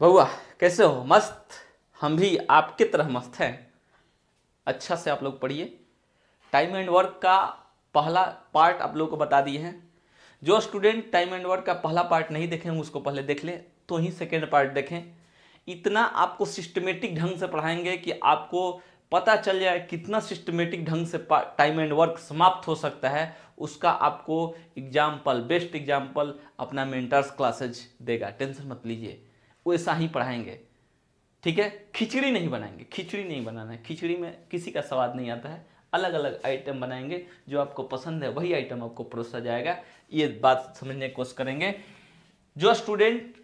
बउआ कैसे हो मस्त हम भी आपकी तरह मस्त हैं अच्छा से आप लोग पढ़िए टाइम एंड वर्क का पहला पार्ट आप लोग को बता दिए हैं जो स्टूडेंट टाइम एंड वर्क का पहला पार्ट नहीं देखें उसको पहले देख लें तो ही सेकेंड पार्ट देखें इतना आपको सिस्टमेटिक ढंग से पढ़ाएंगे कि आपको पता चल जाए कितना सिस्टमेटिक ढंग से टाइम एंड वर्क समाप्त हो सकता है उसका आपको एग्जाम्पल बेस्ट एग्जाम्पल अपना मेंटर्स क्लासेज देगा टेंशन मत लीजिए वैसा ही पढ़ाएंगे ठीक है खिचड़ी नहीं बनाएंगे खिचड़ी नहीं बनाना है खिचड़ी में किसी का स्वाद नहीं आता है अलग अलग आइटम बनाएंगे जो आपको पसंद है वही आइटम आपको परोसा जाएगा ये बात समझने की कोशिश करेंगे जो स्टूडेंट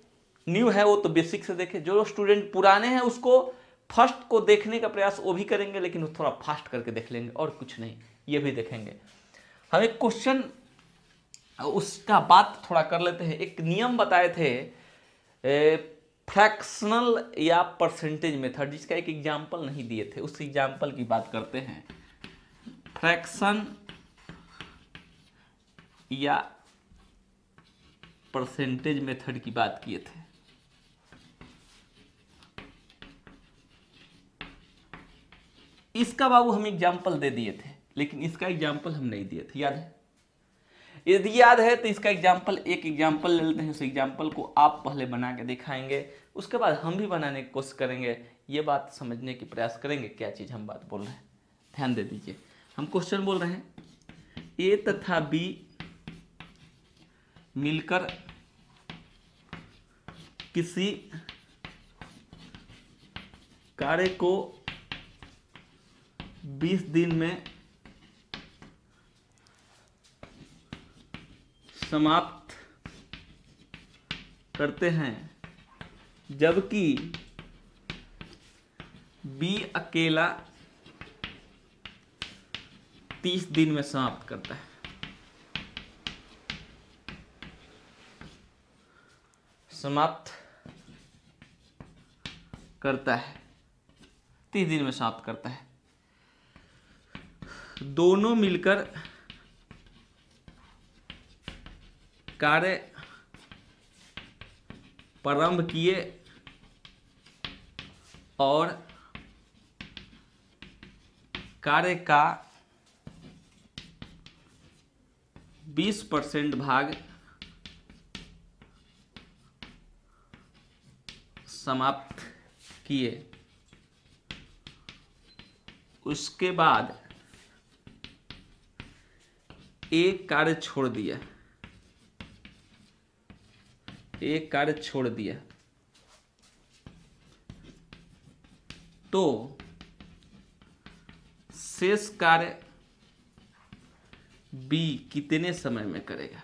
न्यू है वो तो बेसिक से देखे जो स्टूडेंट पुराने हैं उसको फर्स्ट को देखने का प्रयास वो भी करेंगे लेकिन वो थोड़ा फास्ट करके देख लेंगे और कुछ नहीं ये भी देखेंगे हम एक क्वेश्चन उसका बात थोड़ा कर लेते हैं एक नियम बताए थे ए, फ्रैक्शनल या परसेंटेज मेथड जिसका एक एग्जाम्पल नहीं दिए थे उस एग्जाम्पल की बात करते हैं फ्रैक्शन या परसेंटेज मेथड की बात किए थे इसका बाबू हम एग्जाम्पल दे दिए थे लेकिन इसका एग्जाम्पल हम नहीं दिए थे याद है यदि याद है तो इसका एग्जाम्पल एक एग्जाम्पल ले लेते हैं उस एग्जाम्पल को आप पहले बना के दिखाएंगे उसके बाद हम भी बनाने की कोशिश करेंगे ये बात समझने की प्रयास करेंगे क्या चीज़ हम बात बोल रहे हैं ध्यान दे दीजिए हम क्वेश्चन बोल रहे हैं ए तथा बी मिलकर किसी कार्य को 20 दिन में समाप्त करते हैं जबकि बी अकेला तीस दिन में समाप्त करता है समाप्त करता है तीस दिन में समाप्त करता है दोनों मिलकर कार्य प्रारंभ किए और कार्य का 20 परसेंट भाग समाप्त किए उसके बाद एक कार्य छोड़ दिया एक कार्य छोड़ दिया तो शेष कार्य बी कितने समय में करेगा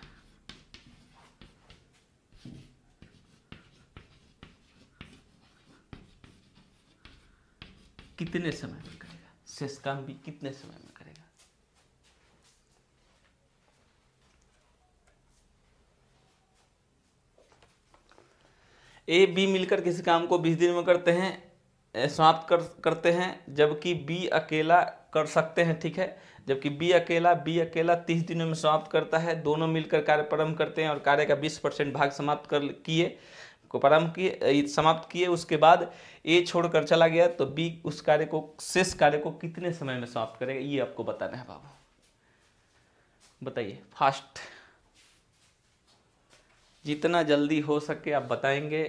कितने समय में करेगा शेष काम भी कितने समय में ए बी मिलकर किसी काम को बीस दिन में करते हैं समाप्त कर करते हैं जबकि बी अकेला कर सकते हैं ठीक है जबकि बी अकेला बी अकेला तीस दिनों में समाप्त करता है दोनों मिलकर कार्य प्रारंभ करते हैं और कार्य का बीस परसेंट भाग समाप्त कर किए को प्रारंभ किए समाप्त किए उसके बाद ए छोड़कर चला गया तो बी उस कार्य को शेष कार्य को कितने समय में समाप्त करेगा ये आपको बताना है बाबू बताइए फास्ट जितना जल्दी हो सके आप बताएंगे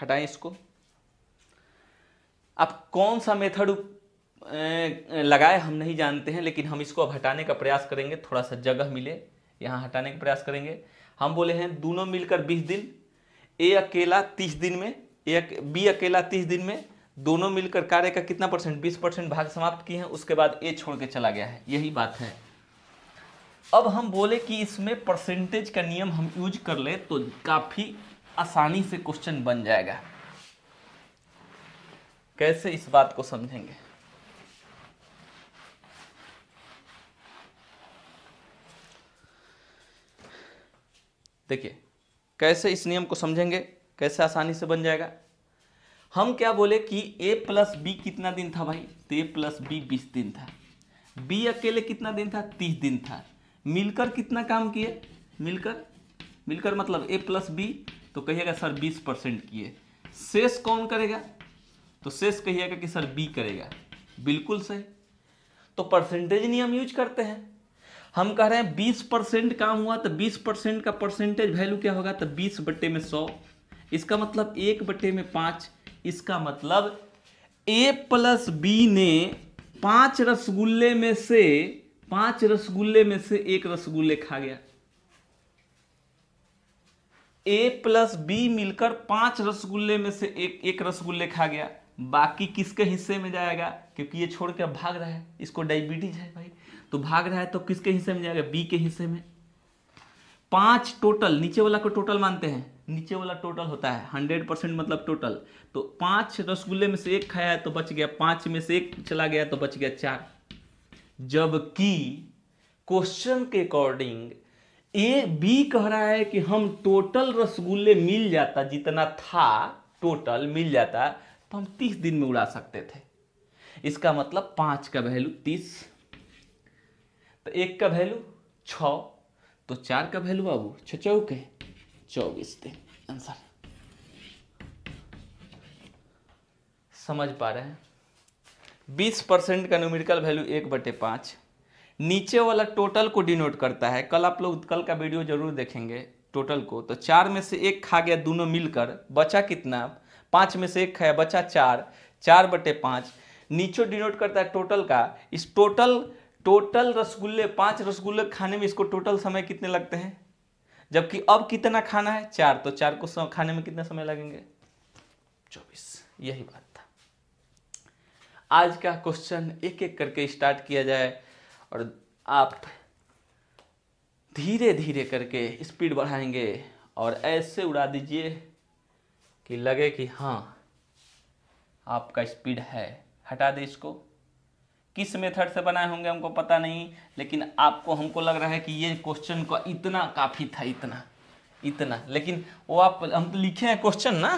हटाएं इसको अब कौन सा मेथड लगाए हम नहीं जानते हैं लेकिन हम इसको अब हटाने का प्रयास करेंगे थोड़ा सा जगह मिले यहाँ हटाने का प्रयास करेंगे हम बोले हैं दोनों मिलकर बीस दिन ए अकेला तीस दिन में ए बी अकेला तीस दिन में दोनों मिलकर कार्य का कितना परसेंट बीस परसेंट भाग समाप्त किए हैं उसके बाद ए छोड़ के चला गया है यही बात है अब हम बोले कि इसमें परसेंटेज का नियम हम यूज कर ले तो काफ़ी आसानी से क्वेश्चन बन जाएगा कैसे इस बात को समझेंगे देखिए कैसे इस नियम को समझेंगे कैसे आसानी से बन जाएगा हम क्या बोले कि a प्लस बी कितना दिन था भाई तो ए प्लस बी बीस दिन था b अकेले कितना दिन था तीस दिन था मिलकर कितना काम किए मिलकर मिलकर मतलब a प्लस बी तो कहिएगा सर बीस परसेंट किए शेष कौन करेगा तो शेष कहिएगा कि सर बी करेगा बिल्कुल सही तो परसेंटेज नियम यूज करते हैं हम कह रहे हैं बीस परसेंट काम हुआ तो बीस परसेंट का परसेंटेज वैल्यू क्या होगा तो बीस बट्टे में सौ इसका मतलब एक बट्टे में पांच इसका मतलब ए प्लस बी ने पांच रसगुल्ले में से पांच रसगुल्ले में से एक रसगुल्ले खा गया ए प्लस बी मिलकर पांच रसगुल्ले में से एक एक रसगुल्ले खा गया बाकी किसके हिस्से में जाएगा क्योंकि ये छोड़ के भाग रहा है इसको डायबिटीज है भाई तो भाग रहा है तो किसके हिस्से में जाएगा बी के हिस्से में पांच टोटल नीचे वाला को टोटल मानते हैं नीचे वाला टोटल होता है हंड्रेड परसेंट मतलब टोटल तो पांच रसगुल्ले में से एक खाया है तो बच गया पांच में से एक चला गया तो बच गया चार जबकि क्वेश्चन के अकॉर्डिंग ए बी कह रहा है कि हम टोटल रसगुल्ले मिल जाता जितना था टोटल मिल जाता तो हम तीस दिन में उड़ा सकते थे इसका मतलब पाँच का वैल्यू तीस तो एक का वैल्यू छ तो चार का वैल्यू बाबू छ चौबीस दिन आंसर समझ पा रहे हैं बीस परसेंट का न्यूमेरिकल वैल्यू एक बटे पाँच नीचे वाला टोटल को डिनोट करता है कल आप लोग कल का वीडियो जरूर देखेंगे टोटल को तो चार में से एक खा गया दोनों मिलकर बचा कितना पाँच में से एक है बचा चार चार बटे पाँच नीचो डिनोट करता है टोटल का इस टोटल टोटल रसगुल्ले पाँच रसगुल्ले खाने में इसको टोटल समय कितने लगते हैं जबकि अब कितना खाना है चार तो चार को खाने में कितना समय लगेंगे चौबीस यही बात था आज का क्वेश्चन एक एक करके स्टार्ट किया जाए और आप धीरे धीरे करके स्पीड बढ़ाएंगे और ऐसे उड़ा दीजिए कि लगे कि हाँ आपका स्पीड है हटा दे इसको किस मेथड से बनाए होंगे हमको पता नहीं लेकिन आपको हमको लग रहा है कि ये क्वेश्चन का इतना काफ़ी था इतना इतना लेकिन वो आप हम तो लिखे हैं क्वेश्चन ना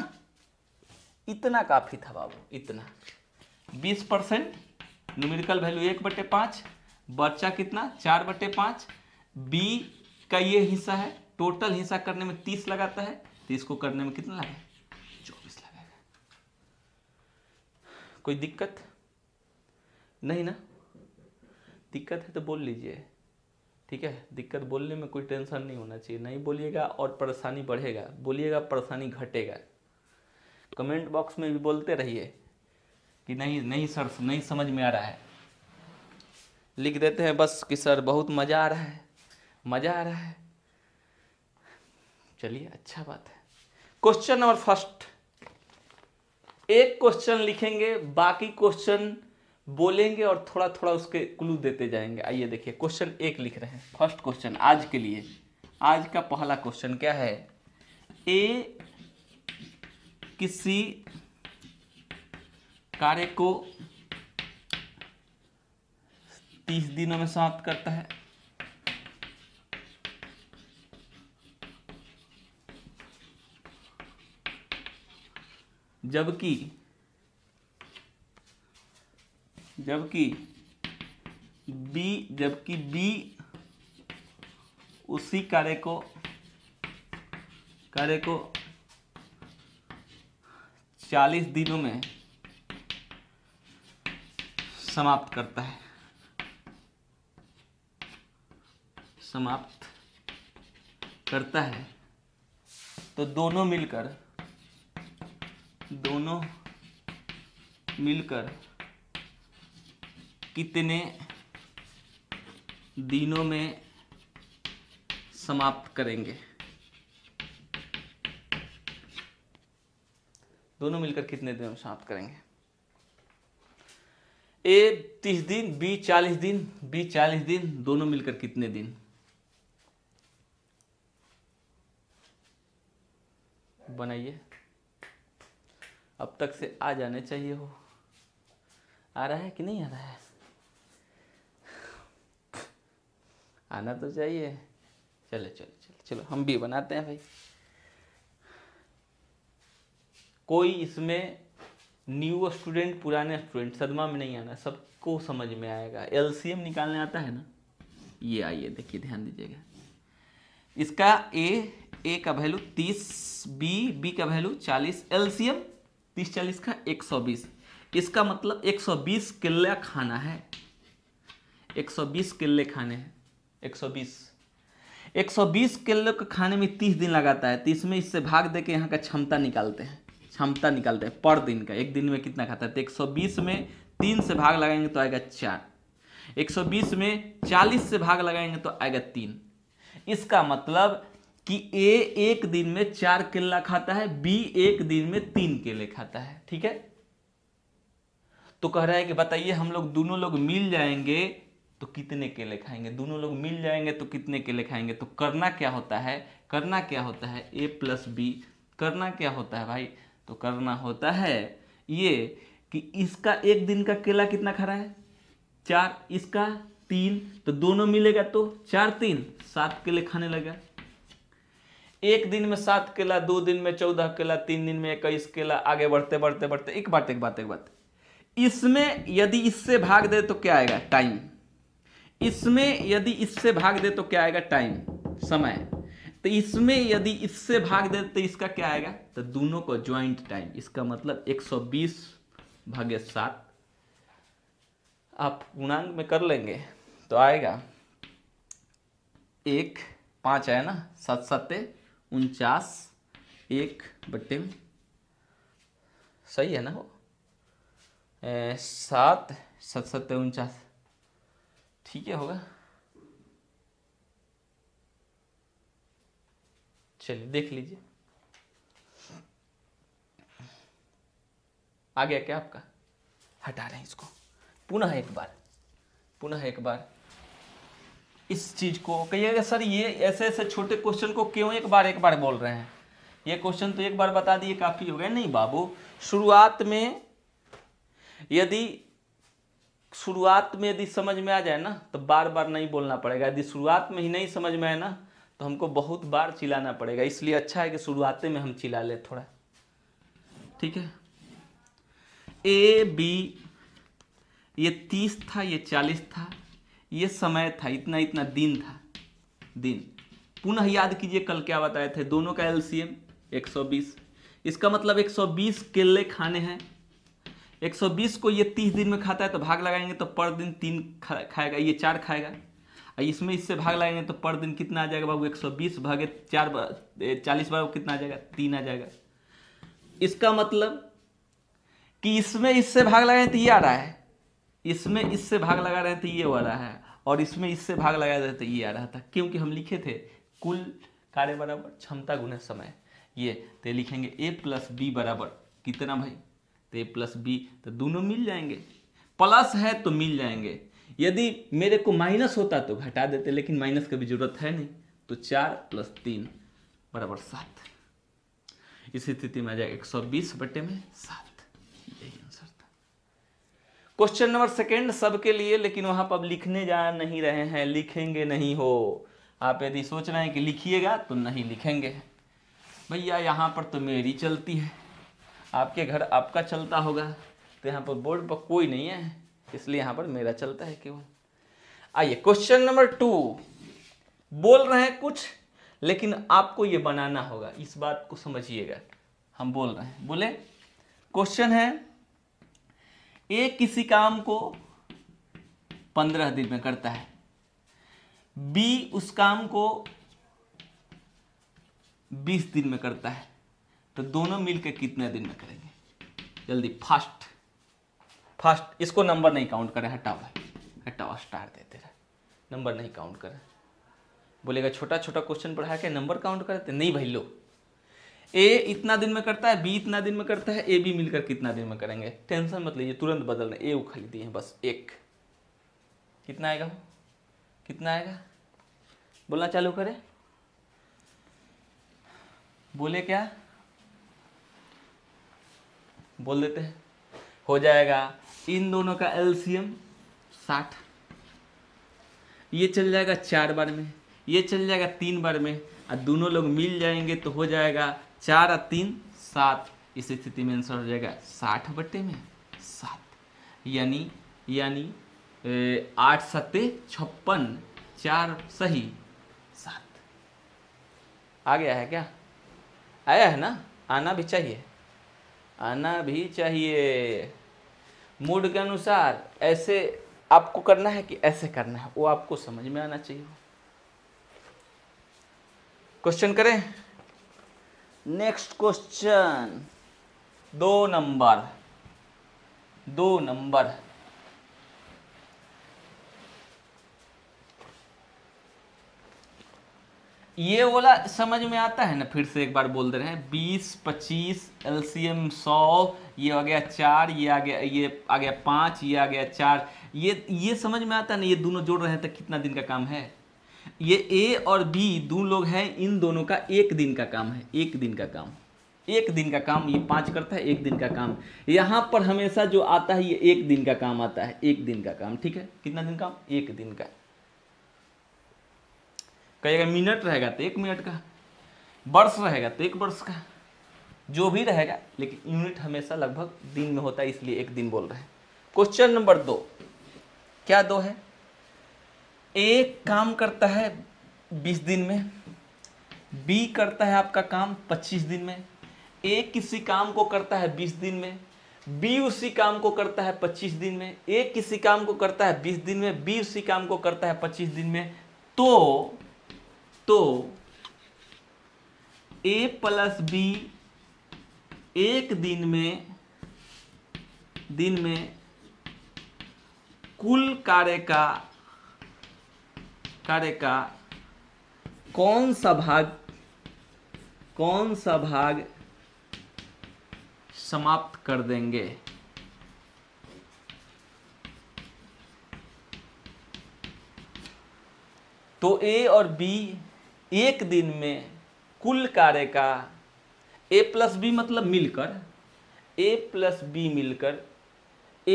इतना काफ़ी था बाबू इतना बीस परसेंट न्यूमेरिकल वैल्यू एक बटे पाँच बच्चा कितना चार बटे पाँच बी का ये हिस्सा है टोटल हिस्सा करने में तीस लगाता है तो इसको करने में कितना लगा कोई दिक्कत नहीं ना दिक्कत है तो बोल लीजिए ठीक है दिक्कत बोलने में कोई टेंशन नहीं होना चाहिए नहीं बोलिएगा और परेशानी बढ़ेगा बोलिएगा परेशानी घटेगा कमेंट बॉक्स में भी बोलते रहिए कि नहीं नहीं सर नहीं समझ में आ रहा है लिख देते हैं बस कि सर बहुत मज़ा आ रहा है मज़ा आ रहा है चलिए अच्छा बात है क्वेश्चन नंबर फर्स्ट एक क्वेश्चन लिखेंगे बाकी क्वेश्चन बोलेंगे और थोड़ा थोड़ा उसके क्लू देते जाएंगे आइए देखिए क्वेश्चन एक लिख रहे हैं फर्स्ट क्वेश्चन आज के लिए आज का पहला क्वेश्चन क्या है ए किसी कार्य को तीस दिनों में समाप्त करता है जबकि जबकि बी जबकि बी उसी कार्य को कार्य को चालीस दिनों में समाप्त करता है समाप्त करता है तो दोनों मिलकर दोनों मिलकर कितने दिनों में समाप्त करेंगे दोनों मिलकर कितने दिनों में समाप्त करेंगे ए तीस दिन बी चालीस दिन बी चालीस दिन दोनों मिलकर कितने दिन बनाइए अब तक से आ जाने चाहिए हो आ रहा है कि नहीं आ रहा है आना तो चाहिए चलो चलो चलो चलो हम भी बनाते हैं भाई कोई इसमें न्यू स्टूडेंट पुराने स्टूडेंट सदमा में नहीं आना सबको समझ में आएगा एलसीएम निकालने आता है ना ये आइए देखिए ध्यान दीजिएगा इसका ए ए का वैल्यू तीस बी बी का वैल्यू चालीस एलसीएम तीस चालीस का एक सौ बीस इसका मतलब एक सौ बीस किले खाना है एक सौ बीस किले खाने हैं एक सौ बीस एक सौ बीस किलो के खाने में तीस दिन लगाता है तीस में इससे भाग दे के यहाँ का क्षमता निकालते हैं क्षमता निकालते हैं पर दिन का एक दिन में कितना खाता है तो एक सौ बीस में तीन से भाग लगाएंगे तो आएगा चार एक सौ बीस में चालीस से भाग लगाएंगे तो आएगा तीन इसका मतलब कि ए एक दिन में चार केला खाता है बी एक दिन में तीन केले खाता है ठीक है तो कह रहा है कि बताइए हम लोग दोनों लोग मिल जाएंगे तो कितने केले खाएंगे दोनों लोग मिल जाएंगे तो कितने केले खाएंगे तो करना क्या होता है करना क्या होता है ए प्लस बी करना क्या होता है भाई तो करना होता है ये कि इसका एक दिन का केला कितना खा रहा है चार इसका तीन तो दोनों मिलेगा तो चार तीन सात केले खाने लगा एक दिन में सात केला दो दिन में चौदह केला तीन दिन में इक्कीस केला आगे बढ़ते बढ़ते बढ़ते एक बात एक बात एक बात इसमें यदि इससे भाग दे तो क्या आएगा टाइम इसमें यदि इससे भाग दे तो क्या आएगा टाइम समय तो इसमें यदि इससे भाग दे तो इसका क्या आएगा तो दोनों को ज्वाइंट टाइम इसका मतलब 120 भाग्य सात आप गुणांग में कर लेंगे तो आएगा एक पांच है ना सात सत्ते उनचास एक बट्टे सही है ना वो सात सत सत्तर उनचास ठीक है होगा चलिए देख लीजिए आ गया क्या आपका हटा रहे हैं इसको पुनः एक बार पुनः एक बार इस चीज़ को कहिएगा सर ये ऐसे ऐसे छोटे क्वेश्चन को क्यों एक बार एक बार बोल रहे हैं ये क्वेश्चन तो एक बार बता दिए काफ़ी हो गया नहीं बाबू शुरुआत में यदि शुरुआत में यदि समझ में आ जाए ना तो बार बार नहीं बोलना पड़ेगा यदि शुरुआत में ही नहीं समझ में आए ना तो हमको बहुत बार चिल्लाना पड़ेगा इसलिए अच्छा है कि शुरुआत में हम चिल्ला ले थोड़ा ठीक है ए बी ये तीस था ये चालीस था ये समय था इतना इतना दिन था दिन पुनः याद कीजिए कल क्या बताए थे दोनों का एलसीएम 120 इसका मतलब 120 केले खाने हैं 120 को ये 30 दिन में खाता है तो भाग लगाएंगे तो पर दिन तीन खा, खाएगा ये चार खाएगा और इसमें इससे भाग लगाएंगे तो पर दिन कितना आ जाएगा बाबू 120 भागे चार बार चालीस बार कितना आ जाएगा तीन आ जाएगा इसका मतलब कि इसमें इससे भाग लगाएंगे तो ये आ रहा है इसमें इससे भाग लगा रहे थे तो ये रहा है और इसमें इससे भाग लगा रहे थे तो ये आ रहा था क्योंकि हम लिखे थे कुल कार्य बराबर क्षमता गुना समय ये तो लिखेंगे ए प्लस बी बराबर कितना भाई तो ए प्लस बी तो दोनों मिल जाएंगे प्लस है तो मिल जाएंगे यदि मेरे को माइनस होता तो घटा देते लेकिन माइनस की भी जरूरत है नहीं तो चार प्लस तीन बराबर सात इस स्थिति में आ जाएगा एक सौ बीस बटे में सात क्वेश्चन नंबर सेकेंड सबके लिए लेकिन वहां पर अब लिखने जा नहीं रहे हैं लिखेंगे नहीं हो आप यदि सोच रहे हैं कि लिखिएगा तो नहीं लिखेंगे भैया यहाँ पर तो मेरी चलती है आपके घर आपका चलता होगा तो यहाँ पर बोर्ड पर कोई नहीं है इसलिए यहाँ पर मेरा चलता है केवल आइए क्वेश्चन नंबर टू बोल रहे हैं कुछ लेकिन आपको ये बनाना होगा इस बात को समझिएगा हम बोल रहे हैं बोले क्वेश्चन है एक किसी काम को पंद्रह दिन में करता है बी उस काम को बीस दिन में करता है तो दोनों मिलकर कितने दिन में करेंगे जल्दी फास्ट फास्ट इसको नंबर नहीं काउंट करें हटाओ हटाओ स्टार देते रहे नंबर नहीं काउंट करें बोलेगा छोटा छोटा क्वेश्चन पढ़ा के नंबर काउंट करते नहीं भाई लो ए इतना दिन में करता है बी इतना दिन में करता है ए बी मिलकर कितना दिन में करेंगे टेंशन मत लीजिए तुरंत रहे ए खाली दिए बस एक कितना आएगा कितना आएगा बोलना चालू करें बोले क्या बोल देते हैं हो जाएगा इन दोनों का एलसीएम साठ ये चल जाएगा चार बार में ये चल जाएगा तीन बार में और दोनों लोग मिल जाएंगे तो हो जाएगा चार और तीन सात इस स्थिति में आंसर हो जाएगा साठ बटे में सात यानी यानी आठ सत्ते छप्पन चार सही सात आ गया है क्या आया है ना आना भी चाहिए आना भी चाहिए मूड के अनुसार ऐसे आपको करना है कि ऐसे करना है वो आपको समझ में आना चाहिए क्वेश्चन करें नेक्स्ट क्वेश्चन दो नंबर दो नंबर ये वाला समझ में आता है ना फिर से एक बार बोल दे रहे हैं बीस पच्चीस एलसीएम सौ ये आ गया चार ये आ गया ये आ गया पांच ये आ गया चार ये ये समझ में आता है ना ये दोनों जोड़ रहे हैं तो कितना दिन का काम है ये ए और बी दो लोग हैं इन दोनों का एक दिन का काम है एक दिन का काम एक दिन का काम ये पांच करता है एक दिन का काम यहाँ पर हमेशा जो आता है ये एक दिन का काम आता है एक दिन का काम ठीक है कितना दिन काम एक दिन का कहिएगा मिनट रहेगा तो एक मिनट का वर्ष रहेगा तो एक वर्ष का जो भी रहेगा लेकिन यूनिट हमेशा लगभग दिन में होता है इसलिए एक दिन बोल रहे हैं क्वेश्चन नंबर दो क्या दो है एक काम करता है बीस दिन में बी करता है आपका काम पच्चीस दिन में ए किसी काम को करता है बीस दिन में बी उसी काम को करता है पच्चीस दिन में ए किसी काम को करता है बीस दिन में बी उसी काम को करता है पच्चीस दिन में तो तो ए प्लस बी एक दिन में दिन में कुल कार्य का कार्य का कौन सा भाग कौन सा भाग समाप्त कर देंगे तो ए और बी एक दिन में कुल कार्य का ए प्लस बी मतलब मिलकर ए प्लस बी मिलकर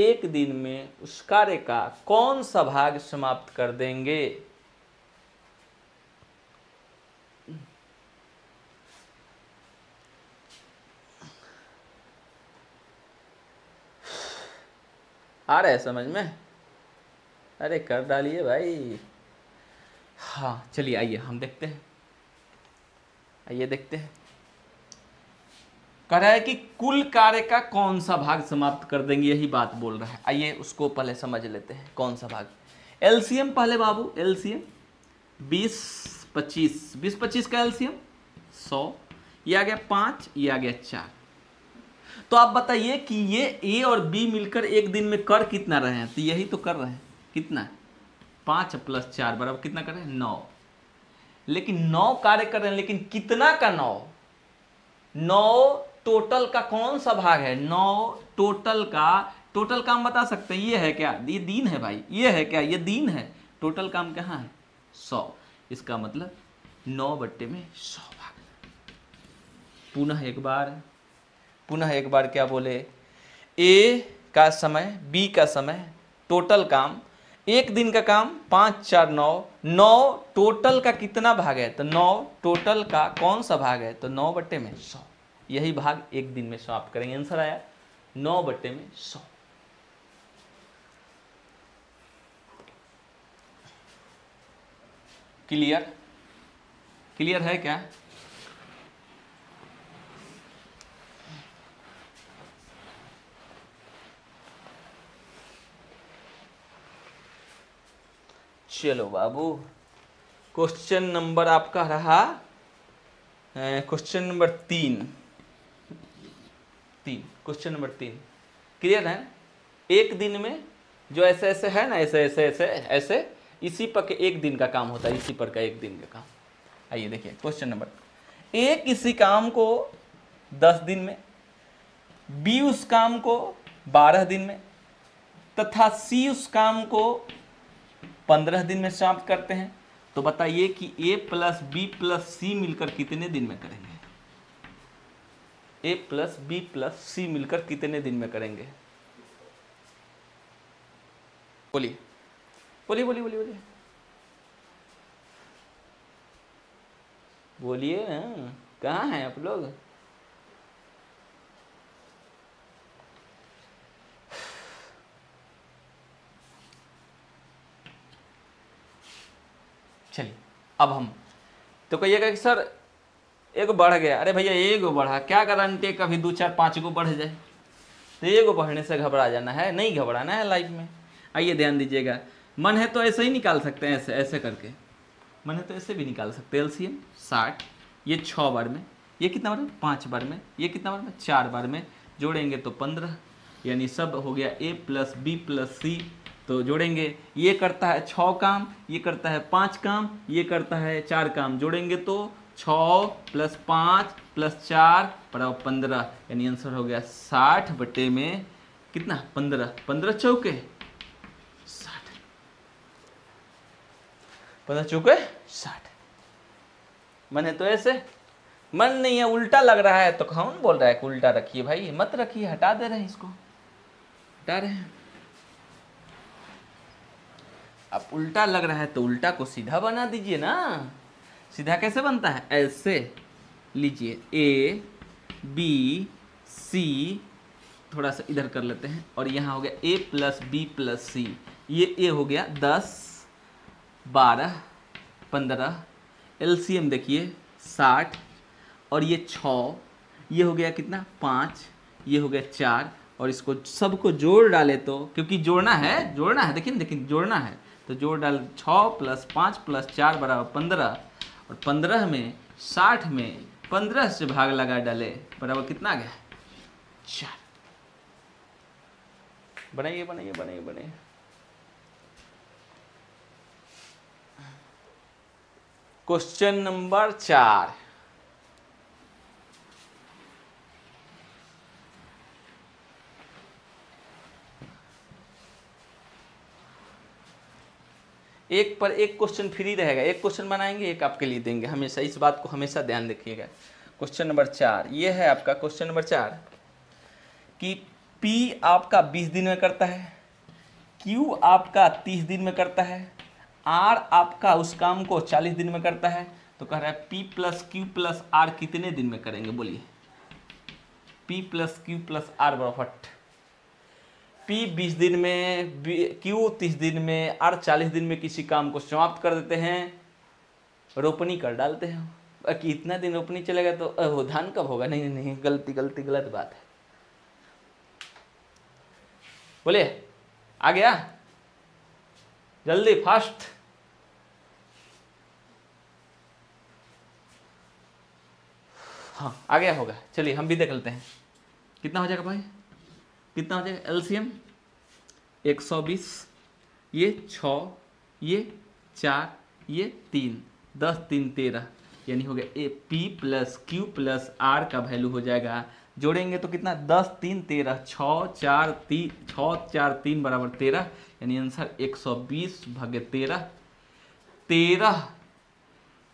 एक दिन में उस कार्य का कौन सा भाग समाप्त कर देंगे आ रहा है समझ में अरे कर डालिए भाई हाँ चलिए आइए हम देखते हैं आइए देखते हैं कह रहा है कि कुल कार्य का कौन सा भाग समाप्त कर देंगे यही बात बोल रहा है आइए उसको पहले समझ लेते हैं कौन सा भाग एलसीएम पहले बाबू एलसीएम बीस पच्चीस बीस पच्चीस का एलसीएम सौ ये आ गया पांच ये आ गया चार तो आप बताइए कि ये ए और बी मिलकर एक दिन में कर कितना रहे हैं तो यही तो कर रहे हैं कितना पाँच प्लस चार बराबर कितना कर रहे हैं नौ लेकिन नौ कार्य कर रहे हैं लेकिन कितना का नौ नौ टोटल का कौन सा भाग है नौ टोटल का टोटल काम बता सकते हैं ये है क्या ये दिन है भाई ये है क्या ये दिन है टोटल काम कहाँ है सौ इसका मतलब नौ बट्टे में सौ भाग पुनः एक बार पुनः एक बार क्या बोले ए का समय बी का समय टोटल काम एक दिन का काम पाँच चार नौ नौ टोटल का कितना भाग है तो नौ टोटल का कौन सा भाग है तो नौ बट्टे में सौ यही भाग एक दिन में सौ आप करेंगे आंसर आया नौ बट्टे में सौ क्लियर क्लियर है क्या चलो बाबू क्वेश्चन नंबर आपका रहा क्वेश्चन नंबर तीन तीन क्वेश्चन नंबर तीन क्लियर है एक दिन में जो ऐसे ऐसे है ना ऐसे ऐसे ऐसे ऐसे इसी पर के एक दिन का काम होता है इसी पर का एक दिन का काम आइए देखिए क्वेश्चन नंबर ए किसी काम को दस दिन में बी उस काम को बारह दिन में तथा सी उस काम को पंद्रह दिन में समाप्त करते हैं तो बताइए कि A plus B plus C मिलकर कितने दिन में करेंगे A plus B plus C मिलकर कितने दिन में करेंगे बोलिए बोलिए बोलिए बोलिए बोलिए बोलिए हाँ। कहाँ हैं आप लोग चलिए अब हम तो कहिएगा कि सर एगो बढ़ गया अरे भैया एगो बढ़ा क्या गारंटी है कभी दो चार पाँच गो बढ़ जाए तो एगो बढ़ने से घबरा जाना है नहीं घबराना है लाइफ में आइए ध्यान दीजिएगा मन है तो ऐसे ही निकाल सकते हैं ऐसे ऐसे करके मन है तो ऐसे भी निकाल सकते हैं एलसीएम साठ ये छः बार में ये कितना बार में पाँच बार में ये कितना बार में चार बार में जोड़ेंगे तो पंद्रह यानी सब हो गया A plus B plus C तो जोड़ेंगे ये करता है छ काम ये करता है पाँच काम ये करता है चार काम जोड़ेंगे तो छ प्लस पाँच प्लस चार बराबर पंद्रह यानी आंसर हो गया साठ बटे में कितना पंद्रह पंद्रह चौके साठ पंद्रह चौके साठ मन है तो ऐसे मन नहीं है उल्टा लग रहा है तो कौन बोल रहा है कि उल्टा रखिए भाई मत रखिए हटा दे रहे हैं इसको हटा रहे हैं अब उल्टा लग रहा है तो उल्टा को सीधा बना दीजिए ना सीधा कैसे बनता है ऐसे लीजिए ए बी सी थोड़ा सा इधर कर लेते हैं और यहाँ हो गया A plus B plus C ये ए हो गया दस बारह पंद्रह एम देखिए साठ और ये छः ये हो गया कितना पाँच ये हो गया चार और इसको सबको जोड़ डाले तो क्योंकि जोड़ना है जोड़ना है देखिए देखिए जोड़ना है तो जोड़ डाल छः प्लस पाँच प्लस चार बराबर पंद्रह और पंद्रह में साठ में पंद्रह से भाग लगा डाले बराबर कितना गया चार बनाइए बनाइए बनाइए बनाइए क्वेश्चन नंबर चार एक पर एक क्वेश्चन फ्री रहेगा एक क्वेश्चन बनाएंगे एक आपके लिए देंगे हमेशा इस बात को हमेशा ध्यान रखिएगा क्वेश्चन नंबर चार ये है आपका क्वेश्चन नंबर चार कि पी आपका बीस दिन में करता है क्यू आपका तीस दिन में करता है आर आपका उस काम को चालीस दिन में करता है तो कह रहा है P plus Q plus R कितने दिन में करेंगे बोलिए P plus Q plus R बराबर पी बीस दिन में क्यू तीस दिन में आर चालीस दिन में किसी काम को समाप्त कर देते हैं रोपनी कर डालते हैं कि इतना दिन रोपनी चलेगा तो ओ, धान कब होगा नहीं नहीं गलती गलती गलत बात है बोले आ गया जल्दी फास्ट हाँ आ गया होगा चलिए हम भी देख लेते हैं कितना हो जाएगा भाई कितना हो जाएगा एलसीएम 120 ये छ ये चार ये तीन दस तीन तेरह यानी हो गया A P plus Q plus R का वैल्यू हो जाएगा जोड़ेंगे तो कितना दस तीन तेरह छः चार तीन छः चार तीन बराबर तेरह यानी आंसर एक सौ बीस भाग्य तेरह तेरह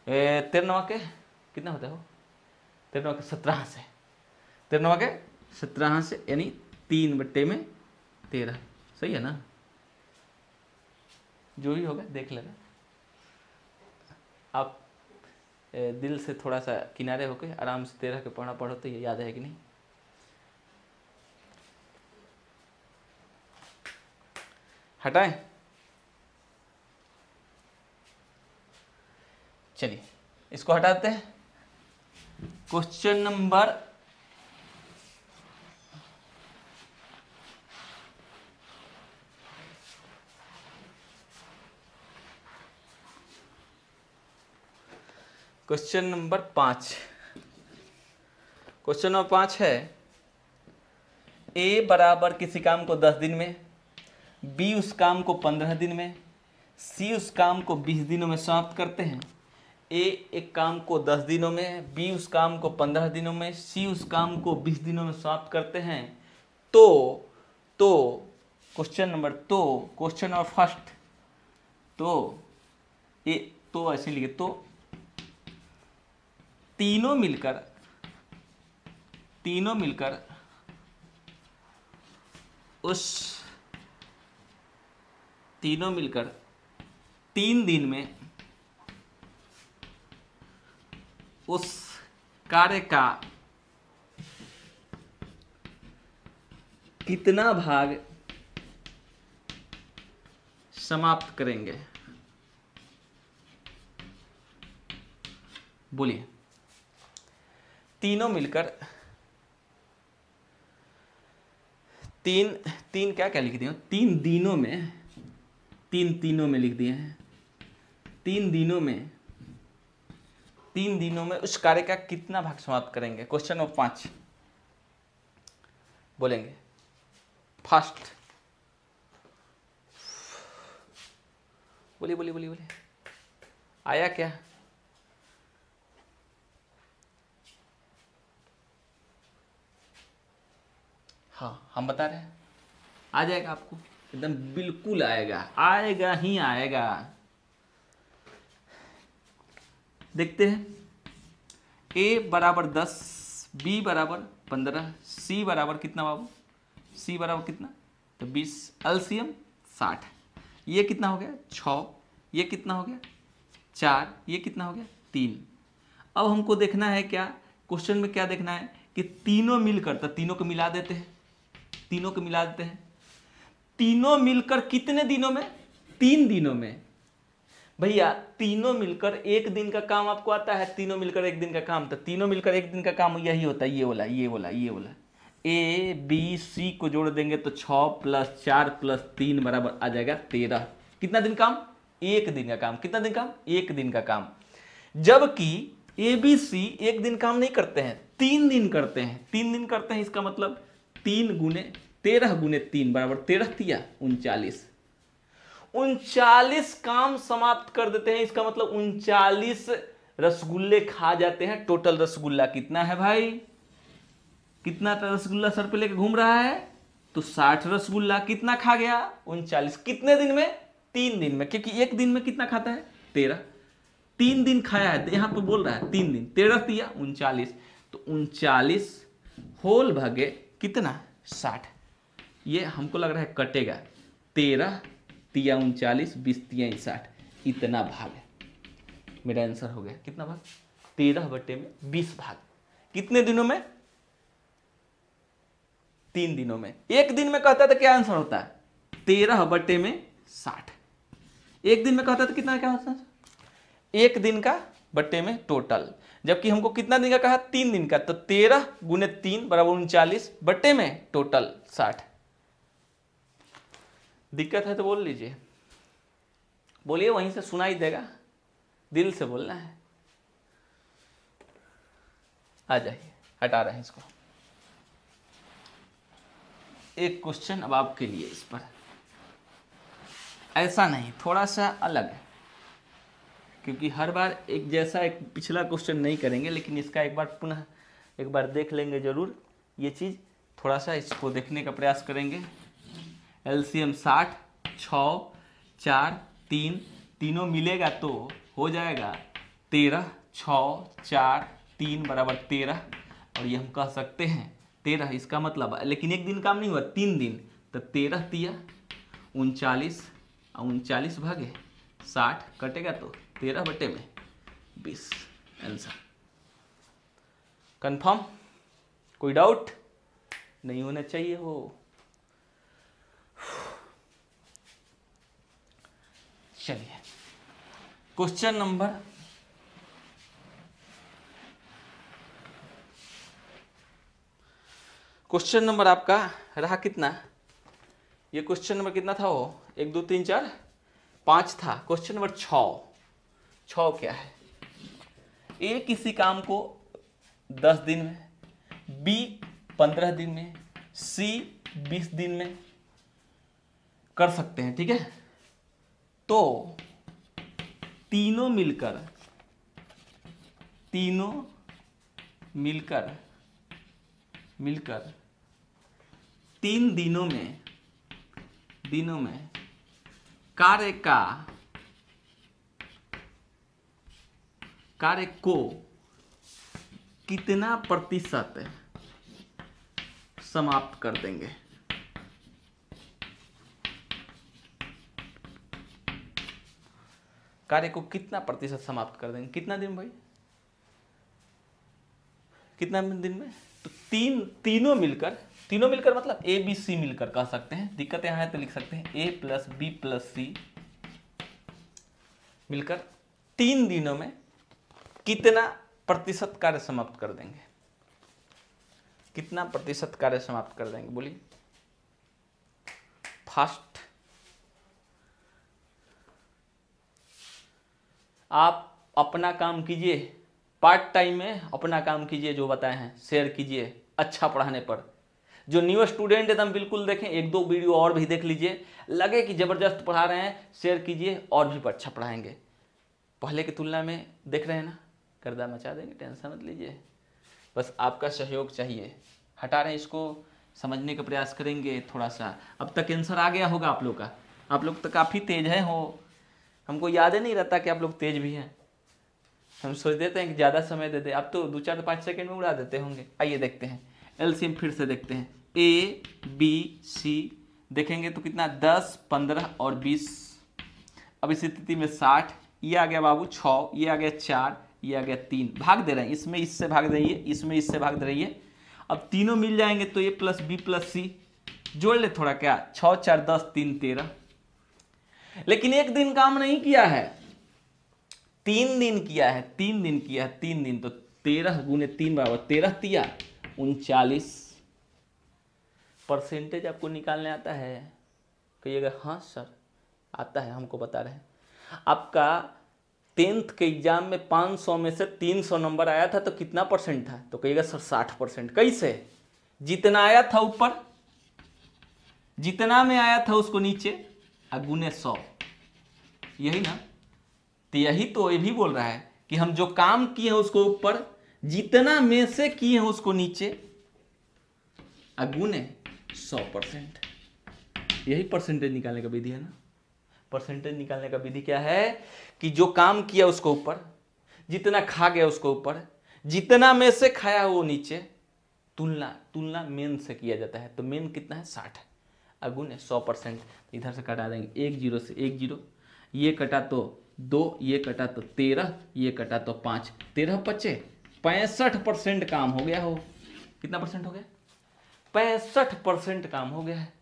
तेरह नवा के कितना होता है वो तेरह नवा के सत्रह से तेरह नवा के सत्रह से यानी तीन बट्टे में तेरह सही है ना जो भी होगा देख लेना आप दिल से थोड़ा सा किनारे होके आराम से तेरह के पढ़ना पढ़ो तो ये याद है कि नहीं हटाएं चलिए इसको हटाते हैं क्वेश्चन नंबर क्वेश्चन नंबर पाँच क्वेश्चन नंबर पाँच है ए बराबर किसी काम को दस दिन में बी उस काम को पंद्रह दिन में सी उस काम को बीस दिनों में समाप्त करते हैं ए एक काम को दस दिनों में बी उस काम को पंद्रह दिनों में सी उस काम को बीस दिनों में समाप्त करते हैं तो तो क्वेश्चन नंबर तो क्वेश्चन नंबर फर्स्ट तो ए तो ऐसे लिखे तो तीनों मिलकर तीनों मिलकर उस तीनों मिलकर तीन दिन में उस कार्य का कितना भाग समाप्त करेंगे बोलिए तीनों मिलकर तीन तीन क्या क्या लिख दिए तीन दिनों में तीन तीनों में लिख दिए हैं तीन दिनों में तीन दिनों में उस कार्य का कितना भाग समाप्त करेंगे क्वेश्चन नंबर पांच बोलेंगे फास्ट बोलिए बोलिए बोलिए बोलिए आया क्या हाँ हम बता रहे हैं आ जाएगा आपको एकदम बिल्कुल आएगा आएगा ही आएगा देखते हैं ए बराबर दस बी बराबर पंद्रह सी बराबर कितना बाबू सी बराबर कितना तो बीस एलसीएम साठ ये कितना हो गया छ ये कितना हो गया चार ये कितना हो गया तीन अब हमको देखना है क्या क्वेश्चन में क्या देखना है कि तीनों मिलकर तो तीनों को मिला देते हैं तीनों को मिला देते हैं तीनों मिलकर कितने दिनों में तीन दिनों में भैया तीनों मिलकर एक दिन का काम आपको आता है तीनों मिलकर एक दिन का काम तो तीनों मिलकर एक दिन का काम यही होता है ये बोला ये बोला ये बोला ए बी सी को जोड़ देंगे तो छ प्लस चार प्लस तीन बराबर आ जाएगा तेरह कितना दिन काम एक दिन का काम कितना दिन काम एक दिन का काम जबकि ए बी सी एक दिन काम नहीं करते हैं तीन दिन करते हैं तीन दिन करते हैं इसका मतलब तीन गुने तेरह गुने तीन बराबर तेरह तिया उनचालीस उनचालीस काम समाप्त कर देते हैं इसका मतलब उनचालीस रसगुल्ले खा जाते हैं टोटल रसगुल्ला कितना है भाई कितना रसगुल्ला सर पे लेके घूम रहा है तो साठ रसगुल्ला कितना खा गया उनचालीस कितने दिन में तीन दिन में क्योंकि एक दिन में कितना खाता है तेरह तीन दिन खाया है यहां पर बोल रहा है तीन दिन तेरह दिया उनचालीस तो उनचालीस होल भागे कितना साठ ये हमको लग रहा है कटेगा तेरह तिया उनचालीस बीस तिया साठ इतना भाग मेरा आंसर हो गया कितना भाग तेरह बटे में बीस भाग कितने दिनों में तीन दिनों में एक दिन में कहता है तो क्या आंसर होता है तेरह बटे में साठ एक दिन में कहता तो कितना क्या आंसर एक दिन का बट्टे में टोटल जबकि हमको कितना दिन का कहा तीन दिन का तो तेरह गुने तीन बराबर उनचालीस बट्टे में टोटल साठ दिक्कत है तो बोल लीजिए बोलिए वहीं से सुनाई देगा दिल से बोलना है आ जाइए हटा रहे हैं इसको एक क्वेश्चन अब आपके लिए इस पर ऐसा नहीं थोड़ा सा अलग है क्योंकि हर बार एक जैसा एक पिछला क्वेश्चन नहीं करेंगे लेकिन इसका एक बार पुनः एक बार देख लेंगे ज़रूर ये चीज़ थोड़ा सा इसको देखने का प्रयास करेंगे एल सी एम साठ छ चार तीन तीनों मिलेगा तो हो जाएगा तेरह छ चार तीन बराबर तेरह और ये हम कह सकते हैं तेरह इसका मतलब लेकिन एक दिन काम नहीं हुआ तीन दिन तो तेरह तिया उनचालीस और उनचालीस भागे साठ कटेगा तो तेरह बटे में बीस आंसर कंफर्म कोई डाउट नहीं होना चाहिए हो चलिए क्वेश्चन नंबर क्वेश्चन नंबर आपका रहा कितना ये क्वेश्चन नंबर कितना था वो एक दो तीन चार पांच था क्वेश्चन नंबर छ छ क्या है ए किसी काम को दस दिन में बी पंद्रह दिन में सी बीस दिन में कर सकते हैं ठीक है तो तीनों मिलकर तीनों मिलकर मिलकर तीन दिनों में दिनों में कार्य का कार्य को कितना प्रतिशत समाप्त कर देंगे कार्य को कितना प्रतिशत समाप्त कर देंगे कितना दिन भाई कितना दिन में तो तीन तीनों मिलकर तीनों मिलकर मतलब ए बी सी मिलकर कह सकते हैं दिक्कत यहां है तो लिख सकते हैं A plus B plus C मिलकर तीन दिनों में कितना प्रतिशत कार्य समाप्त कर देंगे कितना प्रतिशत कार्य समाप्त कर देंगे बोलिए फास्ट आप अपना काम कीजिए पार्ट टाइम में अपना काम कीजिए जो बताए हैं शेयर कीजिए अच्छा पढ़ाने पर जो न्यू स्टूडेंट एकदम बिल्कुल देखें एक दो वीडियो और भी देख लीजिए लगे कि ज़बरदस्त पढ़ा रहे हैं शेयर कीजिए और भी अच्छा पढ़ाएंगे पहले की तुलना में देख रहे हैं ना गर्दा मचा देंगे टेंशन मत लीजिए बस आपका सहयोग चाहिए हटा रहे इसको समझने का प्रयास करेंगे थोड़ा सा अब तक आंसर आ गया होगा आप लोग का आप लोग तो काफ़ी तेज है हो हमको याद ही नहीं रहता कि आप लोग तेज भी हैं हम सोच देते हैं कि ज़्यादा समय दे दे आप तो दो चार तो पाँच सेकेंड में उड़ा देते होंगे आइए देखते हैं एलसीएम फिर से देखते हैं ए बी सी देखेंगे तो कितना दस पंद्रह और बीस अब इस स्थिति में साठ ये आ गया बाबू छः ये आ गया चार ये आ गया तीन भाग दे रहे हैं इसमें इससे भाग दे रही है इसमें इससे भाग दे रही है अब तीनों मिल जाएंगे तो ये प्लस बी प्लस सी जोड़ ले थोड़ा क्या छ चार दस तीन तेरह लेकिन एक दिन काम नहीं किया है तीन दिन किया है तीन दिन किया है तीन दिन तो तेरह गुने तीन बराबर तेरह तिया उनचालीस परसेंटेज आपको निकालने आता है कहिएगा हाँ सर आता है हमको बता रहे हैं आपका टेंथ के एग्जाम में 500 में से 300 नंबर आया था तो कितना परसेंट था तो कहिएगा सर 60 परसेंट कैसे जितना आया था ऊपर जितना में आया था उसको नीचे अगुने सौ यही ना तो यही तो ये भी बोल रहा है कि हम जो काम किए हैं उसको ऊपर जितना में से किए हैं उसको नीचे अगुने सौ परसेंट यही परसेंटेज निकालने का विधि है ना परसेंटेज निकालने का विधि क्या है कि जो काम किया उसको ऊपर जितना खा गया उसको ऊपर जितना में से खाया वो नीचे तुलना तुलना मेन से किया जाता है तो मेन कितना है साठ अगुन है सौ परसेंट इधर से कटा देंगे एक जीरो से एक जीरो ये कटा तो दो ये कटा तो तेरह ये कटा तो पाँच तेरह पच्चे पैंसठ परसेंट काम हो गया हो कितना परसेंट हो गया पैंसठ परसेंट काम हो गया है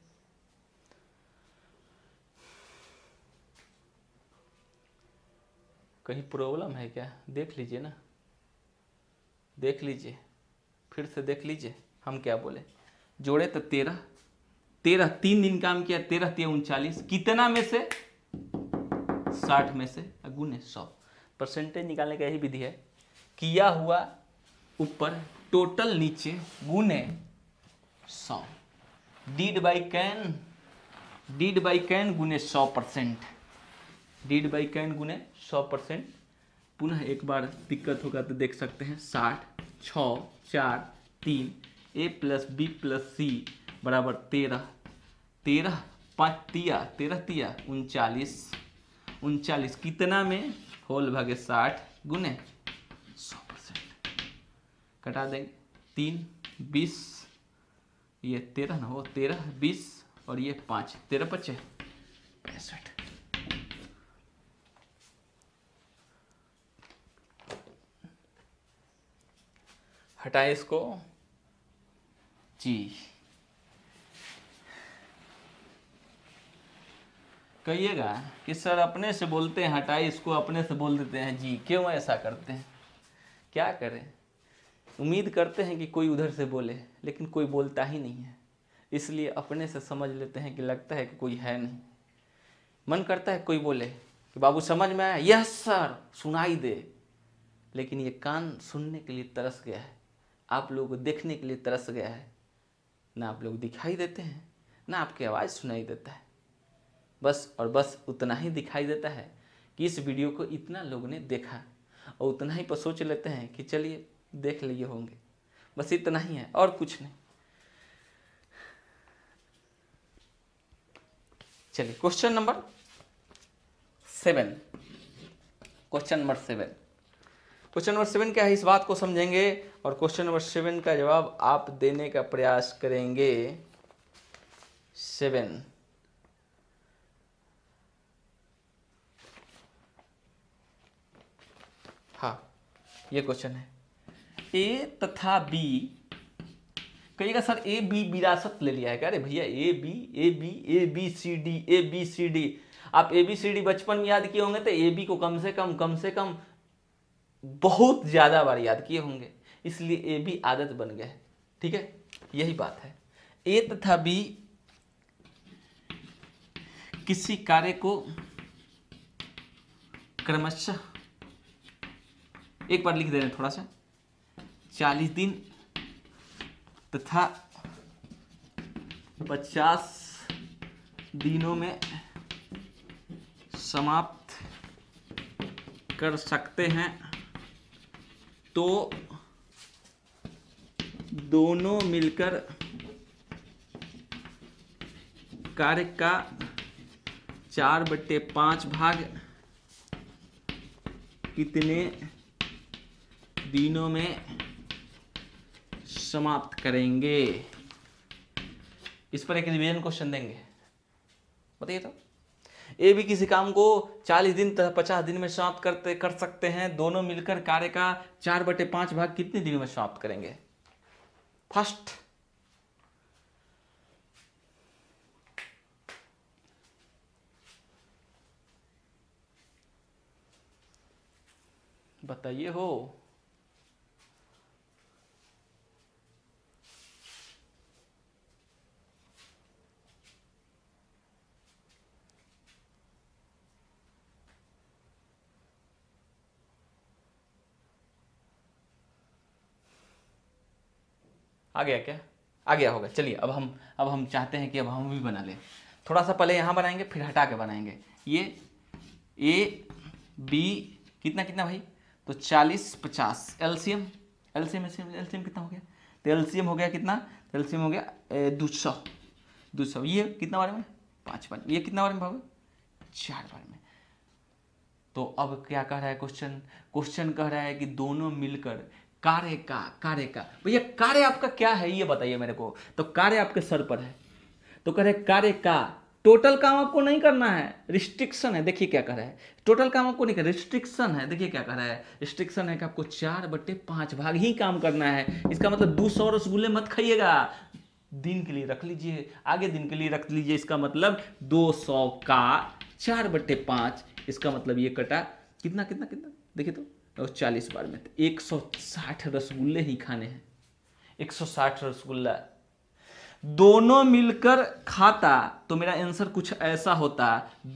कहीं प्रॉब्लम है क्या देख लीजिए ना देख लीजिए फिर से देख लीजिए हम क्या बोले जोड़े तो तेरह तेरह तीन दिन काम किया तेरह तेरह उनचालीस कितना में से साठ में से गुने सौ परसेंटेज निकालने का यही विधि है किया हुआ ऊपर टोटल नीचे गुने सौ डीड बाई कैन डीड बाई कैन गुने सौ परसेंट डीड बाई कैन गुने सौ परसेंट पुनः एक बार दिक्कत होगा तो देख सकते हैं साठ छः चार तीन A plus B plus C बराबर तेरह तेरह पाँच तिया तेरह तिया उनचालीस उनचालीस कितना में होल भागे साठ गुने सौ परसेंट कटा देंगे तीन बीस ये तेरह ना हो तेरह बीस और ये पाँच तेरह पच्चीस पैंसठ हटाए इसको जी कहिएगा कि सर अपने से बोलते हैं हटाई इसको अपने से बोल देते हैं जी क्यों ऐसा करते हैं क्या करें उम्मीद करते हैं कि कोई उधर से बोले लेकिन कोई बोलता ही नहीं है इसलिए अपने से समझ लेते हैं कि लगता है कि कोई है नहीं मन करता है कोई बोले कि बाबू समझ में आया यस सर सुनाई दे लेकिन ये कान सुनने के लिए तरस गया है आप लोगों को देखने के लिए तरस गया है ना आप लोग दिखाई देते हैं ना आपकी आवाज़ सुनाई देता है बस और बस उतना ही दिखाई देता है कि इस वीडियो को इतना लोगों ने देखा और उतना ही पर सोच लेते हैं कि चलिए देख लिए होंगे बस इतना ही है और कुछ नहीं चलिए question number seven question number seven question number seven क्या है इस बात को समझेंगे और क्वेश्चन नंबर सेवन का जवाब आप देने का प्रयास करेंगे सेवन हाँ ये क्वेश्चन है ए तथा बी कहिएगा सर ए बी विरासत ले लिया है क्या अरे भैया A B A B A B C D A B C D आप ए बी सी डी बचपन में याद किए होंगे तो ए बी को कम से कम कम से कम बहुत ज़्यादा बार याद किए होंगे इसलिए ए भी आदत बन गए ठीक है यही बात है ए तथा बी किसी कार्य को क्रमशः एक बार लिख दे रहे थोड़ा सा चालीस दिन तथा पचास दिनों में समाप्त कर सकते हैं तो दोनों मिलकर कार्य का चार बट्टे पांच भाग कितने दिनों में समाप्त करेंगे इस पर एक रिवीजन क्वेश्चन देंगे बताइए तो ये भी किसी काम को 40 दिन तथा पचास दिन में समाप्त करते कर सकते हैं दोनों मिलकर कार्य का चार बटे पांच भाग कितने दिनों में समाप्त करेंगे फर्स्ट बताइए हो आ गया क्या आ गया होगा चलिए अब हम अब हम चाहते हैं कि अब हम भी बना लें थोड़ा सा पहले यहाँ बनाएंगे फिर हटा के बनाएंगे ये ए बी कितना कितना भाई तो चालीस पचास एल्सियम एल्सियम एल्सियम एल कितना हो गया तो एल्सियम हो गया कितना एल्सियम तो हो गया दो सौ दो सौ ये कितना बारे में पाँच बार ये कितना बारे में भागो चार बारे में तो अब क्या कह रहा है क्वेश्चन क्वेश्चन कह रहा है कि दोनों मिलकर कार्य का कार्य का भैया कार्य आपका क्या है ये बताइए मेरे को तो कार्य आपके सर पर है तो कह रहे कार्य का टोटल काम आपको नहीं करना है रिस्ट्रिक्शन है देखिए क्या कर रहा है टोटल काम आपको नहीं कर रिस्ट्रिक्शन है देखिए क्या कर रहा है रिस्ट्रिक्शन है कि आपको चार बटे पांच भाग ही काम करना है इसका मतलब दो सौ रसगुल्ले मत खाइएगा दिन के लिए रख लीजिए आगे दिन के लिए रख लीजिए इसका मतलब दो सौ का चार बटे पाँच इसका मतलब ये कटा कितना कितना कितना देखिए तो और चालीस बार में एक सौ साठ रसगुल्ले ही खाने हैं एक सौ साठ रसगुल्ला दोनों मिलकर खाता तो मेरा आंसर कुछ ऐसा होता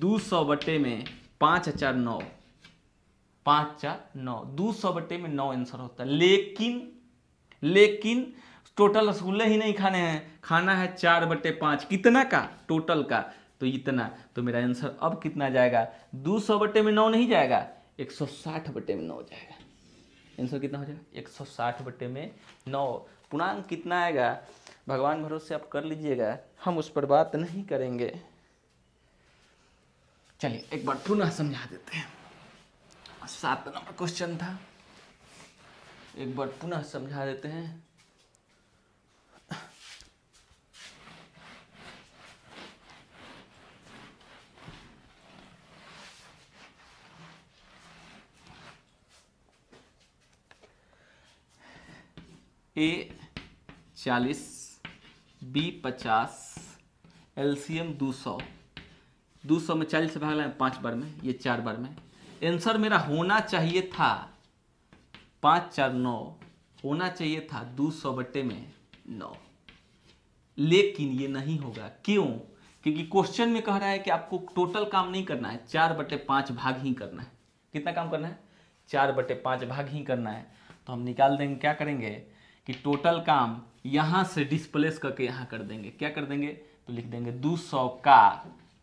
दो सौ बटे में पाँच चार नौ पाँच चार नौ दो सौ बटे में नौ आंसर होता लेकिन लेकिन टोटल रसगुल्ले ही नहीं खाने हैं खाना है चार बटे पाँच कितना का टोटल का तो इतना तो मेरा आंसर अब कितना जाएगा दो सौ बटे में नौ नहीं जाएगा एक सौ साठ बटे में नौ हो जाएगा आंसर कितना हो जाएगा एक सौ साठ बटे में नौ पूर्णांक कितना आएगा भगवान भरोसे आप कर लीजिएगा हम उस पर बात नहीं करेंगे चलिए एक बार पुनः समझा देते हैं सात नंबर क्वेश्चन था एक बार पुनः समझा देते हैं ए चालीस बी पचास एलसीएम दो सौ दो सौ में चालीस से भाग लें पाँच बार में ये चार बार में आंसर मेरा होना चाहिए था पाँच चार नौ होना चाहिए था दो सौ बट्टे में नौ लेकिन ये नहीं होगा क्यों क्योंकि क्वेश्चन में कह रहा है कि आपको टोटल काम नहीं करना है चार बटे पाँच भाग ही करना है कितना काम करना है चार बटे पाँच भाग ही करना है तो हम निकाल देंगे क्या करेंगे कि टोटल काम यहां से डिस्प्लेस करके यहां कर देंगे क्या कर देंगे तो लिख देंगे दो सौ का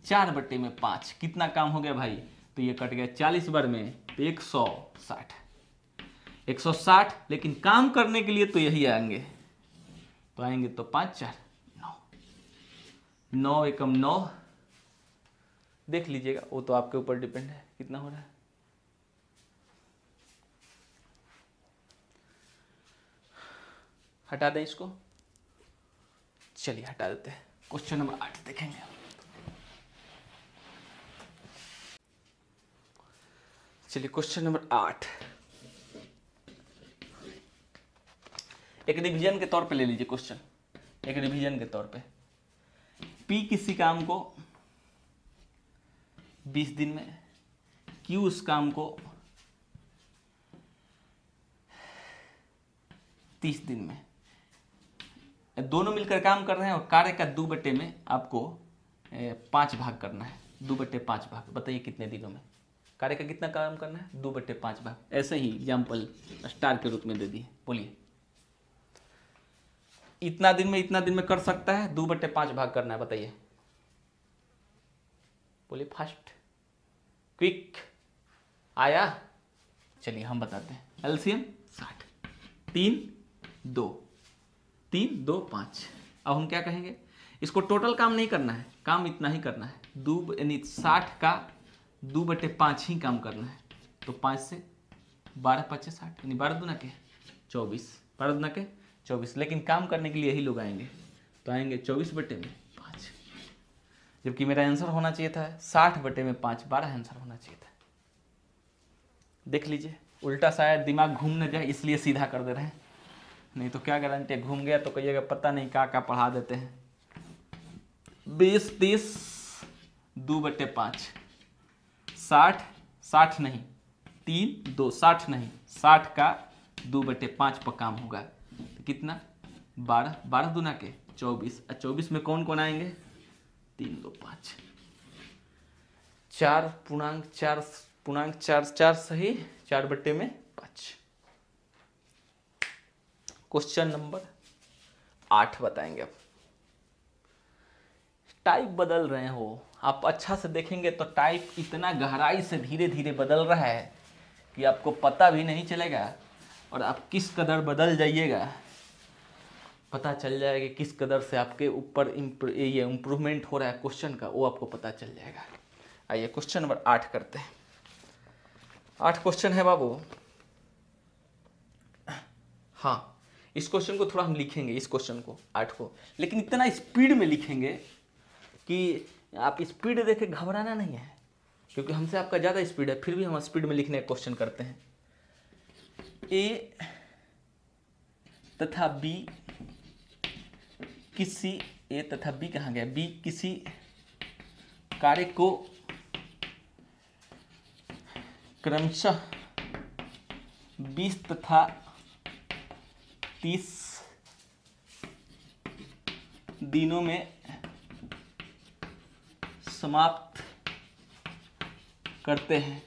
चार बट्टे में पांच कितना काम हो गया भाई तो ये कट गया चालीस बार में तो एक सौ साठ एक सौ साठ लेकिन काम करने के लिए तो यही आएंगे तो आएंगे तो पांच चार नौ नौ एकम नौ देख लीजिएगा वो तो आपके ऊपर डिपेंड है कितना हो रहा है हटा दें इसको चलिए हटा देते हैं क्वेश्चन नंबर आठ देखेंगे चलिए क्वेश्चन नंबर आठ एक रिवीजन के तौर पे ले लीजिए क्वेश्चन एक रिवीजन के तौर पे पी किसी काम को 20 दिन में क्यू उस काम को 30 दिन में दोनों मिलकर काम कर रहे हैं और कार्य का दो बटे में आपको पाँच भाग करना है दो बट्टे पाँच भाग बताइए कितने दिनों में कार्य का कितना काम करना है दो बट्टे पाँच भाग ऐसे ही एग्जाम्पल स्टार के रूप में दे दिए बोलिए इतना दिन में इतना दिन में कर सकता है दो बट्टे पाँच भाग करना है बताइए बोलिए फास्ट क्विक आया चलिए हम बताते हैं एल्सियम साठ तीन दो तीन दो पाँच अब हम क्या कहेंगे इसको टोटल काम नहीं करना है काम इतना ही करना है दो यानी साठ का दो बटे पाँच ही काम करना है तो पाँच से बारह पच्चीस साठ यानी बारह दुना के चौबीस बारह दुना के चौबीस लेकिन काम करने के लिए यही लोग आएंगे तो आएंगे चौबीस बटे में पाँच जबकि मेरा आंसर होना चाहिए था साठ बटे में पाँच बारह आंसर होना चाहिए था देख लीजिए उल्टा शायद दिमाग घूम न जाए इसलिए सीधा कर दे रहे हैं नहीं तो क्या गारंटी है घूम गया तो कहिएगा पता नहीं क्या क्या पढ़ा देते हैं बीस तीस दो बटे पाँच साठ साठ नहीं तीन दो साठ नहीं साठ का दो बटे पाँच पर काम होगा तो कितना बारह बारह दुना के चौबीस चौबीस में कौन कौन आएंगे तीन दो पाँच चार पूर्णांक चार पूर्णांक चार चार सही चार बट्टे में पाँच क्वेश्चन नंबर आठ बताएंगे आप टाइप बदल रहे हो आप अच्छा से देखेंगे तो टाइप इतना गहराई से धीरे धीरे बदल रहा है कि आपको पता भी नहीं चलेगा और आप किस कदर बदल जाइएगा पता चल जाएगा किस कदर से आपके ऊपर ये इम्प्रूवमेंट हो रहा है क्वेश्चन का वो आपको पता चल जाएगा आइए क्वेश्चन नंबर आठ करते हैं आठ क्वेश्चन है बाबू हाँ इस क्वेश्चन को थोड़ा हम लिखेंगे इस क्वेश्चन को आठ को लेकिन इतना स्पीड में लिखेंगे कि आप स्पीड देख के घबराना नहीं है क्योंकि हमसे आपका ज़्यादा स्पीड है फिर भी हम स्पीड में लिखने का क्वेश्चन करते हैं ए तथा बी किसी ए तथा बी कहाँ गया बी किसी कार्य को क्रमशः बीस तथा तीस दिनों में समाप्त करते हैं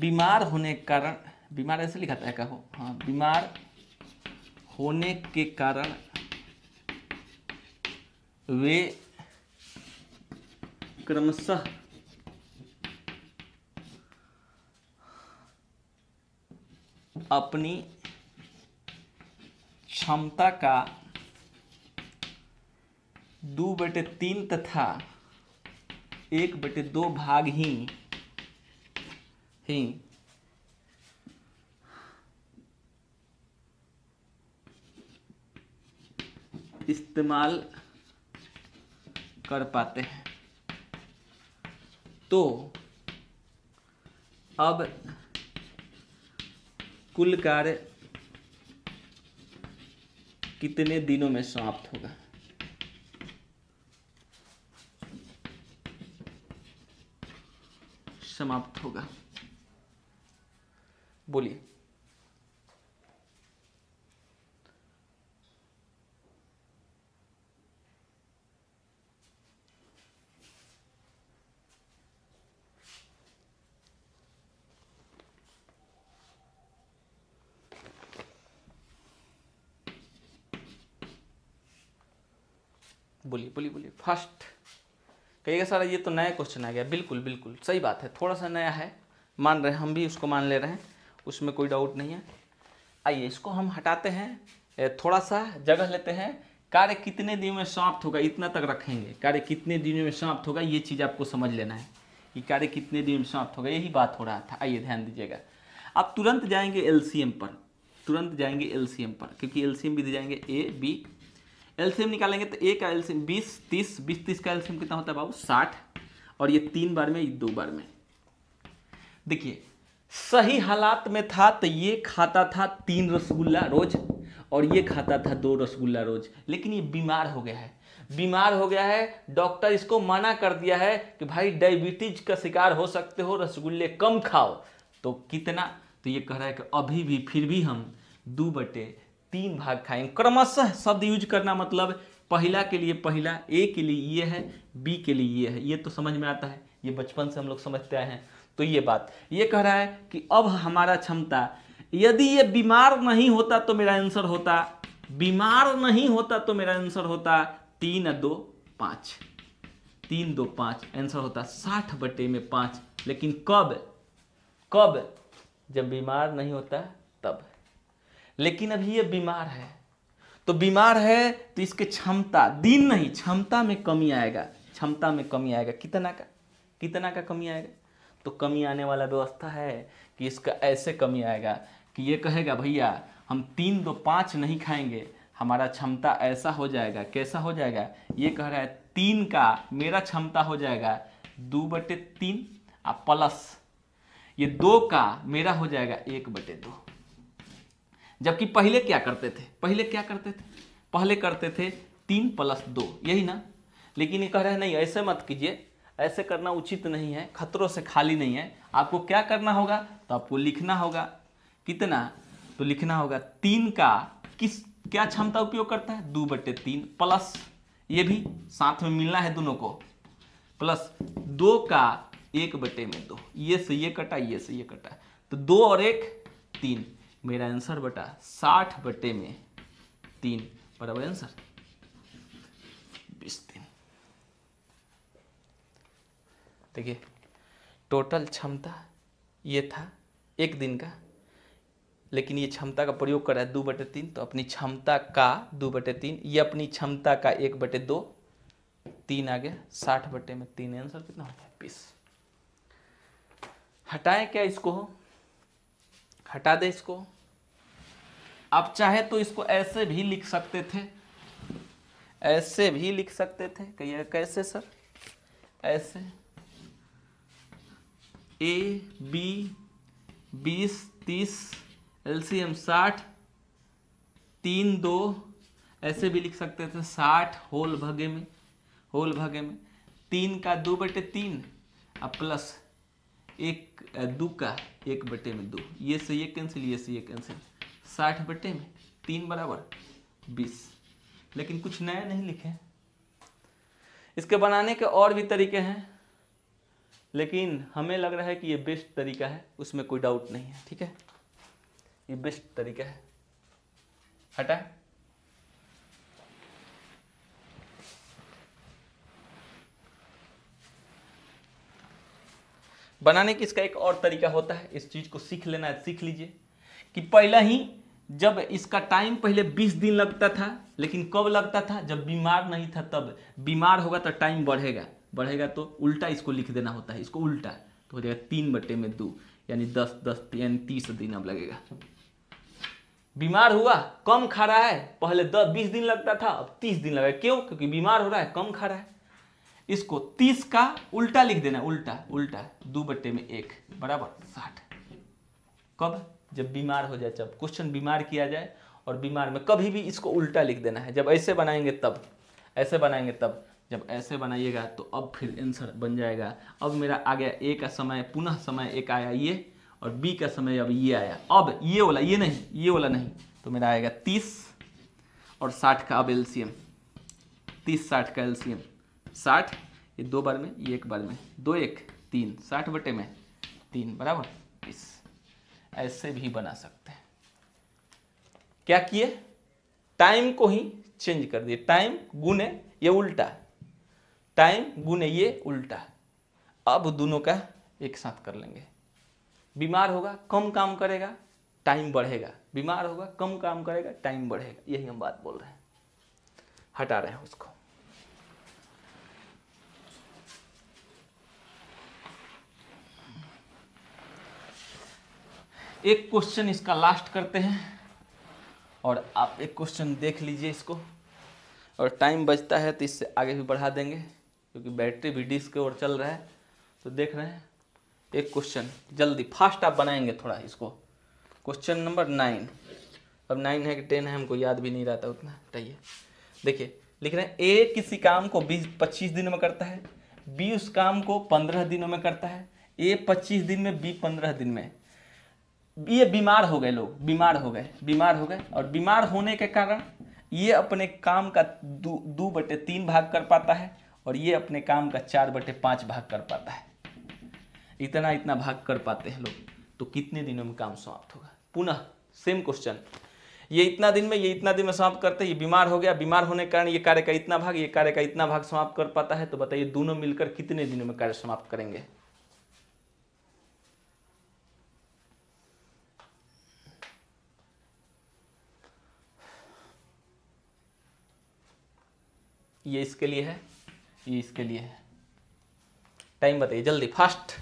बीमार होने के कारण बीमार ऐसे लिखा था कहो हाँ बीमार होने के कारण वे क्रमशः अपनी क्षमता का दो बटे तीन तथा एक बटे दो भाग ही ही इस्तेमाल कर पाते हैं तो अब कुल कार्य कितने दिनों में समाप्त होगा समाप्त होगा बोलिए बोलिए बोलिए बोलिए फर्स्ट कहिएगा सर ये तो नया क्वेश्चन आ गया बिल्कुल बिल्कुल सही बात है थोड़ा सा नया है मान रहे हम भी उसको मान ले रहे हैं उसमें कोई डाउट नहीं है आइए इसको हम हटाते हैं थोड़ा सा जगह लेते हैं कार्य कितने दिनों में समाप्त होगा इतना तक रखेंगे कार्य कितने दिनों में समाप्त होगा ये चीज़ आपको समझ लेना है कि कार्य कितने दिन में समाप्त होगा यही बात हो रहा था आइए ध्यान दीजिएगा आप तुरंत जाएंगे एलसीएम पर तुरंत जाएंगे एलसीएम पर क्योंकि एलसीएम भी दे जाएंगे ए बी एलसीएम निकालेंगे तो ए का एलसीएम बीस तीस बीस तीस का एलसीएम कितना होता है बाबू साठ और ये तीन बार में ये दो बार में देखिए सही हालात में था तो ये खाता था तीन रसगुल्ला रोज और ये खाता था दो रसगुल्ला रोज लेकिन ये बीमार हो गया है बीमार हो गया है डॉक्टर इसको मना कर दिया है कि भाई डायबिटीज का शिकार हो सकते हो रसगुल्ले कम खाओ तो कितना तो ये कह रहा है कि अभी भी फिर भी हम दो बटे तीन भाग खाएंगे क्रमशः शब्द यूज करना मतलब पहला के लिए पहला ए के लिए ये है बी के लिए ये है ये तो समझ में आता है ये बचपन से हम लोग समझते आए हैं तो ये बात ये कह रहा है कि अब हमारा क्षमता यदि ये बीमार नहीं होता तो मेरा आंसर होता बीमार नहीं होता तो मेरा आंसर होता तीन दो पाँच तीन दो पाँच आंसर होता साठ बटे में पाँच लेकिन कब कब जब बीमार नहीं होता तब लेकिन अभी ये बीमार है तो बीमार है तो इसके क्षमता दिन नहीं क्षमता में कमी आएगा क्षमता में कमी आएगा कितना का कितना का कमी आएगा तो कमी आने वाला व्यवस्था है कि इसका ऐसे कमी आएगा कि ये कहेगा भैया हम तीन दो पाँच नहीं खाएंगे हमारा क्षमता ऐसा हो जाएगा कैसा हो जाएगा ये कह रहा है तीन का मेरा क्षमता हो जाएगा दो बटे तीन और प्लस ये दो का मेरा हो जाएगा एक बटे दो जबकि पहले क्या करते थे पहले क्या करते थे पहले करते थे तीन प्लस दो यही ना लेकिन ये कह रहे हैं नहीं ऐसे मत कीजिए ऐसे करना उचित नहीं है खतरों से खाली नहीं है आपको क्या करना होगा तो आपको लिखना होगा कितना तो लिखना होगा तीन का किस क्या क्षमता उपयोग करता है दो बटे तीन प्लस ये भी साथ में मिलना है दोनों को प्लस दो का एक बटे में दो ये से ये कटा ये से ये कटा तो दो और एक तीन मेरा आंसर बटा साठ बटे में तीन बराबर आंसर बीस दिन देखिए टोटल क्षमता ये था एक दिन का लेकिन ये क्षमता का प्रयोग कर रहा है दो बटे तीन तो अपनी क्षमता का दो बटे तीन ये अपनी क्षमता का एक बटे दो तीन आ गया साठ बटे में तीन आंसर कितना होता है बीस हटाएं क्या इसको हटा दे इसको आप चाहे तो इसको ऐसे भी लिख सकते थे ऐसे भी लिख सकते थे कहिए कैसे सर ऐसे ए बी बीस तीस एलसीएम साठ तीन दो ऐसे भी लिख सकते थे साठ होल भगे में होल भगे में तीन का दो बटे तीन और प्लस एक दो का एक बटे में दो ये से ये कैंसिल ये से ये कैंसिल साठ बटे में तीन बराबर बीस लेकिन कुछ नया नहीं लिखे इसके बनाने के और भी तरीके हैं लेकिन हमें लग रहा है कि ये बेस्ट तरीका है उसमें कोई डाउट नहीं है ठीक है ये बेस्ट तरीका है हटा बनाने की इसका एक और तरीका होता है इस चीज़ को सीख लेना है सीख लीजिए कि पहले ही जब इसका टाइम पहले बीस दिन लगता था लेकिन कब लगता था जब बीमार नहीं था तब बीमार होगा तो टाइम बढ़ेगा बढ़ेगा तो उल्टा इसको लिख देना होता है इसको उल्टा तो हो जाएगा तीन बटे में दो यानी दस दस यानी तीस दिन अब लगेगा बीमार हुआ कम खा रहा है पहले दस बीस दिन लगता था अब तीस दिन लगेगा क्यों क्योंकि बीमार हो रहा है कम खा रहा है इसको तीस का उल्टा लिख देना उल्टा उल्टा दो बट्टे में एक बराबर साठ कब जब बीमार हो जाए जब क्वेश्चन बीमार किया जाए और बीमार में कभी भी इसको उल्टा लिख देना है जब ऐसे बनाएंगे तब ऐसे बनाएंगे तब जब ऐसे बनाइएगा तो अब फिर आंसर बन जाएगा अब मेरा आ गया ए का समय पुनः समय एक आया ये और बी का समय अब ये आया अब ये वाला ये नहीं ये वाला नहीं तो मेरा आएगा तीस और साठ का अब एम तीस साठ का एम साठ ये दो बार में ये एक बार में दो एक तीन साठ बटे में तीन बराबर तीस ऐसे भी बना सकते हैं क्या किए टाइम को ही चेंज कर दिए टाइम गुने ये उल्टा टाइम गुने ये उल्टा अब दोनों का एक साथ कर लेंगे बीमार होगा कम काम करेगा टाइम बढ़ेगा बीमार होगा कम काम करेगा टाइम बढ़ेगा यही हम बात बोल रहे हैं हटा रहे हैं उसको एक क्वेश्चन इसका लास्ट करते हैं और आप एक क्वेश्चन देख लीजिए इसको और टाइम बचता है तो इससे आगे भी बढ़ा देंगे क्योंकि बैटरी भी डिस्क और चल रहा है तो देख रहे हैं एक क्वेश्चन जल्दी फास्ट आप बनाएंगे थोड़ा इसको क्वेश्चन नंबर नाइन अब नाइन है कि टेन है हमको याद भी नहीं रहता उतना चाहिए देखिए लिख रहे हैं ए किसी काम को बीस पच्चीस दिनों में करता है बी उस काम को पंद्रह दिनों में करता है ए पच्चीस दिन में बी पंद्रह दिन में ये बीमार हो गए लोग बीमार हो गए बीमार हो गए और बीमार होने के कारण ये अपने काम का दो बटे तीन भाग कर पाता है और ये अपने काम का चार बटे पाँच भाग कर पाता है इतना इतना भाग कर पाते हैं लोग तो कितने दिनों में काम समाप्त होगा पुनः सेम क्वेश्चन ये इतना दिन में ये इतना दिन में समाप्त करते हैं ये बीमार हो गया बीमार होने के कारण ये कार्य का इतना भाग ये कार्य का इतना भाग समाप्त कर पाता है तो बताइए दोनों मिलकर कितने दिनों में कार्य समाप्त करेंगे ये इसके लिए है ये इसके लिए है टाइम बताइए जल्दी फास्ट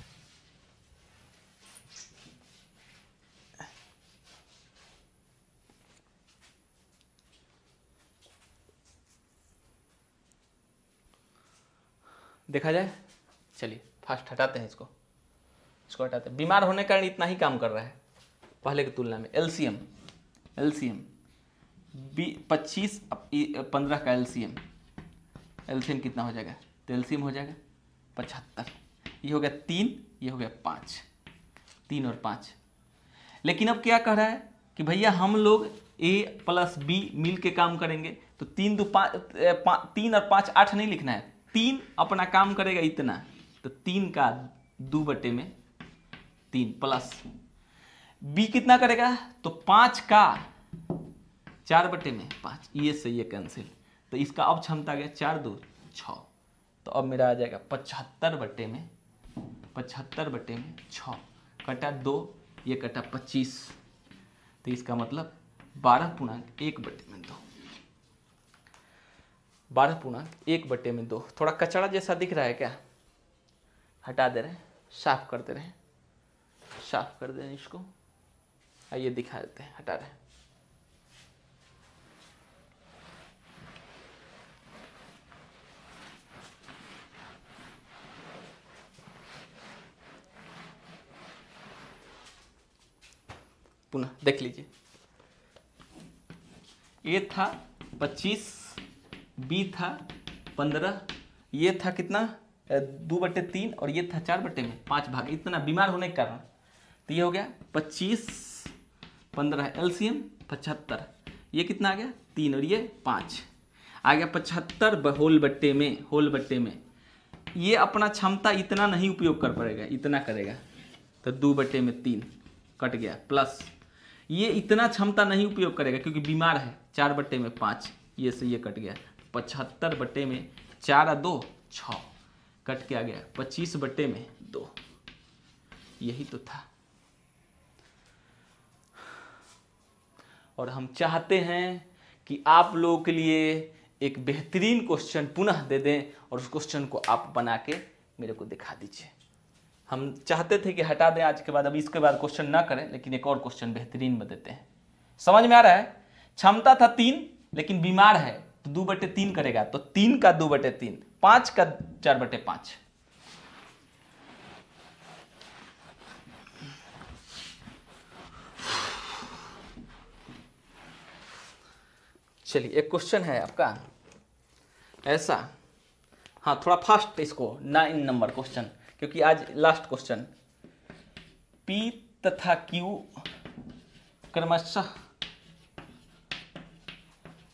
देखा जाए चलिए फास्ट हटाते हैं इसको इसको हटाते हैं बीमार होने के कारण इतना ही काम कर रहा है पहले की तुलना में एलसीएम एलसीएम बी पच्चीस पंद्रह का एलसीएम एल्सियम कितना हो जाएगा तो एल्सियम हो जाएगा पचहत्तर ये हो गया तीन ये हो गया पाँच तीन और पाँच लेकिन अब क्या कह रहा है कि भैया हम लोग ए प्लस बी मिल के काम करेंगे तो तीन दो पाँच तीन और पाँच आठ नहीं लिखना है तीन अपना काम करेगा इतना तो तीन का दो बटे में तीन प्लस बी कितना करेगा तो पाँच का चार बटे में पाँच ये से ये कैंसिल तो इसका अब क्षमता गया चार दो छ तो अब मेरा आ जाएगा पचहत्तर बटे में पचहत्तर बटे में छ कटा दो ये कटा पच्चीस तो इसका मतलब बारह पूर्णांक एक बटे में दो बारह पूर्णांक एक बटे में दो थोड़ा कचड़ा जैसा दिख रहा है क्या हटा दे रहे हैं साफ कर दे रहे हैं साफ कर दे रहे हैं इसको आइए दिखा देते हैं हटा रहे हैं पुनः देख लीजिए ए था पच्चीस बी था पंद्रह ये था कितना दो बटे तीन और ये था चार बटे में पाँच भाग इतना बीमार होने के कारण तो ये हो गया पच्चीस पंद्रह एल सी एम पचहत्तर ये कितना आ गया तीन और ये पाँच आ गया पचहत्तर होल बट्टे में होल बट्टे में ये अपना क्षमता इतना नहीं उपयोग कर पाएगा इतना करेगा तो दो बट्टे में तीन कट गया प्लस ये इतना क्षमता नहीं उपयोग करेगा क्योंकि बीमार है चार बट्टे में पाँच ये से ये कट गया पचहत्तर बट्टे में चार दो छ कट के आ गया पच्चीस बट्टे में दो यही तो था और हम चाहते हैं कि आप लोगों के लिए एक बेहतरीन क्वेश्चन पुनः दे दें और उस क्वेश्चन को आप बना के मेरे को दिखा दीजिए हम चाहते थे कि हटा दें आज के बाद अभी इसके बाद क्वेश्चन ना करें लेकिन एक और क्वेश्चन बेहतरीन में देते हैं समझ में आ रहा है क्षमता था तीन लेकिन बीमार है तो दो बटे तीन करेगा तो तीन का दो बटे तीन पांच का चार बटे पांच चलिए एक क्वेश्चन है आपका ऐसा हाँ थोड़ा फास्ट इसको नाइन नंबर क्वेश्चन क्योंकि आज लास्ट क्वेश्चन पी तथा क्यू क्रमशः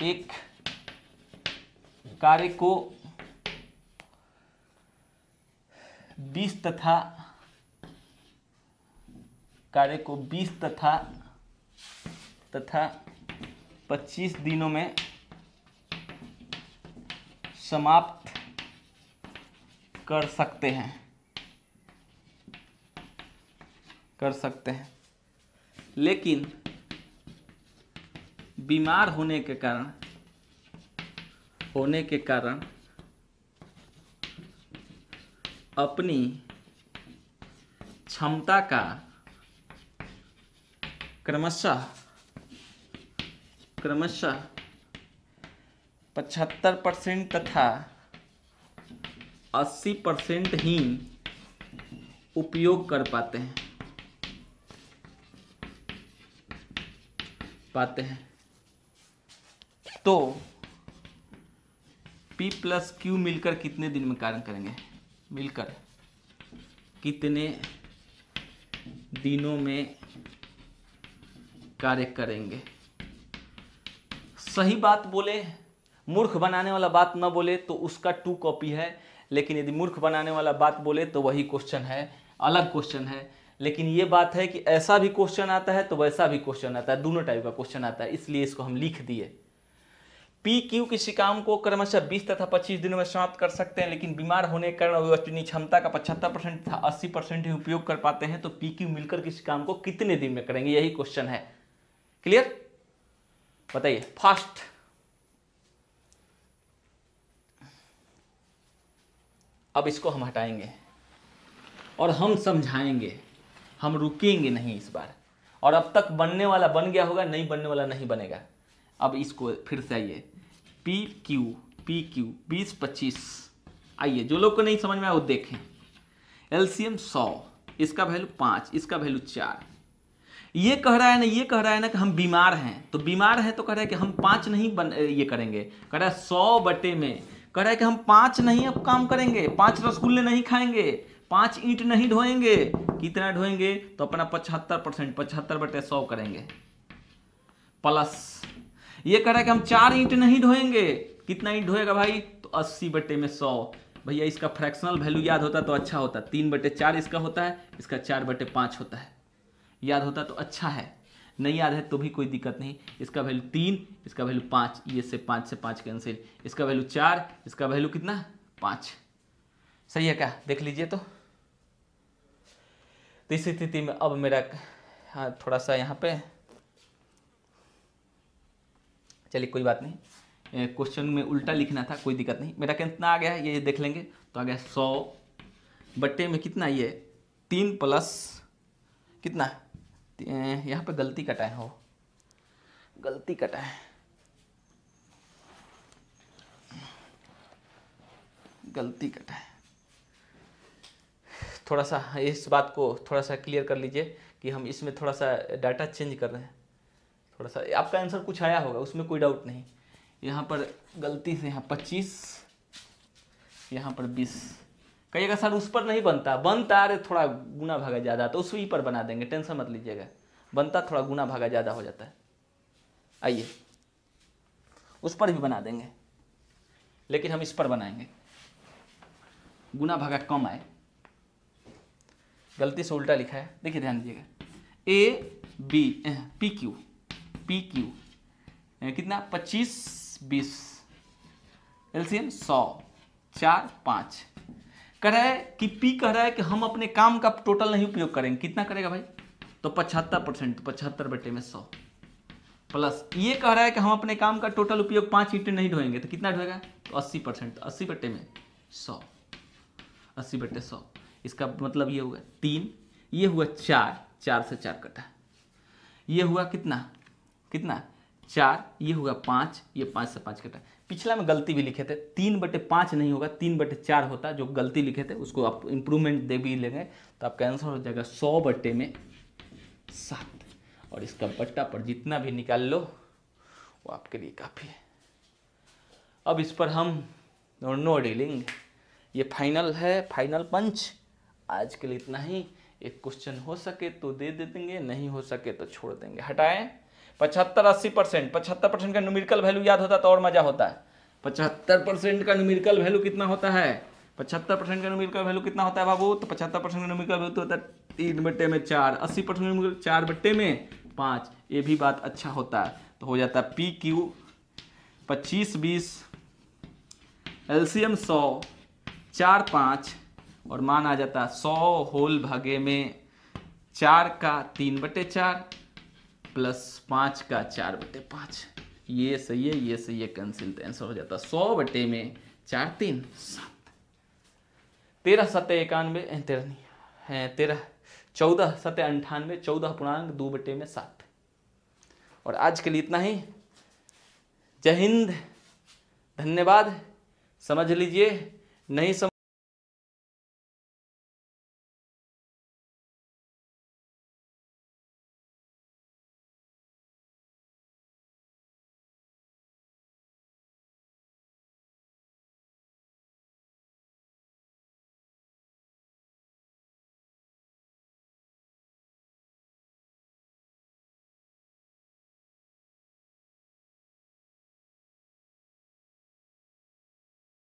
एक कार्य को 20 तथा कार्य को 20 तथा तथा 25 दिनों में समाप्त कर सकते हैं कर सकते हैं लेकिन बीमार होने के कारण होने के कारण अपनी क्षमता का क्रमशः क्रमशः पचहत्तर परसेंट तथा अस्सी परसेंट ही उपयोग कर पाते हैं पाते हैं तो P प्लस क्यू मिलकर कितने दिन में कार्य करेंगे मिलकर कितने दिनों में कार्य करेंगे सही बात बोले मूर्ख बनाने वाला बात ना बोले तो उसका टू कॉपी है लेकिन यदि मूर्ख बनाने वाला बात बोले तो वही क्वेश्चन है अलग क्वेश्चन है लेकिन ये बात है कि ऐसा भी क्वेश्चन आता है तो वैसा भी क्वेश्चन आता है दोनों टाइप का क्वेश्चन आता है इसलिए इसको हम लिख दिए पी क्यू किसी काम को क्रमशः बीस तथा पच्चीस दिनों में समाप्त कर सकते हैं लेकिन बीमार होने के कारण वह क्षमता का पचहत्तर परसेंट तथा अस्सी परसेंट ही उपयोग कर पाते हैं तो पी क्यू मिलकर किसी काम को कितने दिन में करेंगे यही क्वेश्चन है क्लियर बताइए फास्ट अब इसको हम हटाएंगे और हम समझाएंगे हम रुकेंगे नहीं इस बार और अब तक बनने वाला बन गया होगा नहीं बनने वाला नहीं बनेगा अब इसको फिर से आइए पी क्यू पी क्यू बीस पच्चीस आइए जो लोग को नहीं समझ में आया वो देखें एलसीएम सौ इसका वैल्यू पाँच इसका वैल्यू चार ये कह रहा है ना ये कह रहा है ना कि हम बीमार हैं तो बीमार हैं तो कह रहा है कि हम पाँच नहीं बन ये करेंगे कह रहा है सौ बटे में कह रहा है कि हम पाँच नहीं अब काम करेंगे पाँच रसगुल्ले तो नहीं खाएंगे पांच ईंट नहीं ढोएंगे कितना ढोएंगे तो अपना पचहत्तर परसेंट पचहत्तर बटे सौ करेंगे प्लस ये कह रहा है कि हम चार ईंट नहीं ढोएंगे कितना ईंट ढोएगा भाई तो अस्सी बटे में सौ भैया इसका फ्रैक्शनल वैल्यू याद होता तो अच्छा होता तीन बटे चार इसका होता है इसका चार बटे पाँच होता है याद होता तो अच्छा है नहीं याद है तो भी कोई दिक्कत नहीं इसका वैल्यू तीन इसका वैल्यू पाँच ये से पाँच से पाँच कैंसिल इसका वैल्यू चार इसका वैल्यू कितना पाँच सही है क्या देख लीजिए तो तो इस स्थिति में अब मेरा हाँ थोड़ा सा यहाँ पे चलिए कोई बात नहीं क्वेश्चन में उल्टा लिखना था कोई दिक्कत नहीं मेरा कितना आ गया है ये देख लेंगे तो आ गया सौ बट्टे में कितना ये तीन प्लस कितना यहाँ पे गलती कटाए हो गलती कटाए गलती कटाए थोड़ा सा इस बात को थोड़ा सा क्लियर कर लीजिए कि हम इसमें थोड़ा सा डाटा चेंज कर रहे हैं थोड़ा सा आपका आंसर कुछ आया होगा उसमें कोई डाउट नहीं यहाँ पर गलती से यहाँ पच्चीस यहाँ पर बीस कहिएगा सर उस पर नहीं बनता बनता अरे थोड़ा गुना भागा ज़्यादा तो उसी पर बना देंगे टेंशन मत लीजिएगा बनता थोड़ा गुना भागा ज़्यादा हो जाता है आइए उस पर भी बना देंगे लेकिन हम इस पर बनाएंगे गुना भागा कम आए गलती से उल्टा लिखा है देखिए ध्यान दीजिएगा A B P Q P Q कितना पच्चीस बीस एलसीएम सौ चार पाँच कह रहा है कि पी कह रहा है कि हम अपने काम का टोटल नहीं उपयोग करेंगे कितना करेगा भाई तो पचहत्तर परसेंट तो पचहत्तर बटे में सौ प्लस ये कह रहा है कि हम अपने काम का टोटल उपयोग पाँच ईटे नहीं ढोएंगे तो कितना ढोएगा तो अस्सी परसेंट तो अस्सी बटे में सौ अस्सी बटे सौ इसका मतलब ये होगा तीन ये हुआ चार चार से चार कटा ये हुआ कितना कितना चार ये हुआ पाँच ये पाँच से पाँच कटा पिछला में गलती भी लिखे थे तीन बटे पाँच नहीं होगा तीन बटे चार होता जो गलती लिखे थे उसको आप इम्प्रूवमेंट दे भी लेंगे तो आपका आंसर हो जाएगा सौ बटे में सात और इसका बट्टा पर जितना भी निकाल लो वो आपके लिए काफ़ी है अब इस पर हम नो डीलिंग ये फाइनल है फाइनल पंच आज के लिए इतना ही एक क्वेश्चन हो सके तो दे दे देंगे नहीं हो सके तो छोड़ देंगे हटाएं पचहत्तर अस्सी परसेंट पचहत्तर परसेंट का न्यूमेरिकल वैल्यू याद होता तो और मजा होता है पचहत्तर परसेंट का न्यूमेरिकल वैल्यू कितना होता है पचहत्तर परसेंट का न्यूमेरिकल वैल्यू कितना होता है बाबू तो पचहत्तर परसेंट का न्यूमेरिकल वैल्यू तो होता है तीन बट्टे में चार अस्सी परसेंट चार बट्टे में पाँच ये भी बात अच्छा होता है तो हो जाता है पी क्यू पच्चीस बीस एल सी एम सौ चार पाँच और मान आ जाता सौ होल भागे में चार का तीन बटे चार प्लस पाँच का चार बटे पाँच ये सही है ये सही है तो आंसर हो जाता सौ बटे में चार तीन सात तेरह सत्य इक्यानवे तेरह नहीं है तेरह चौदह सतह अंठानवे चौदह पूर्णांक दो बटे में सात और आज के लिए इतना ही जय हिंद धन्यवाद समझ लीजिए नहीं समझ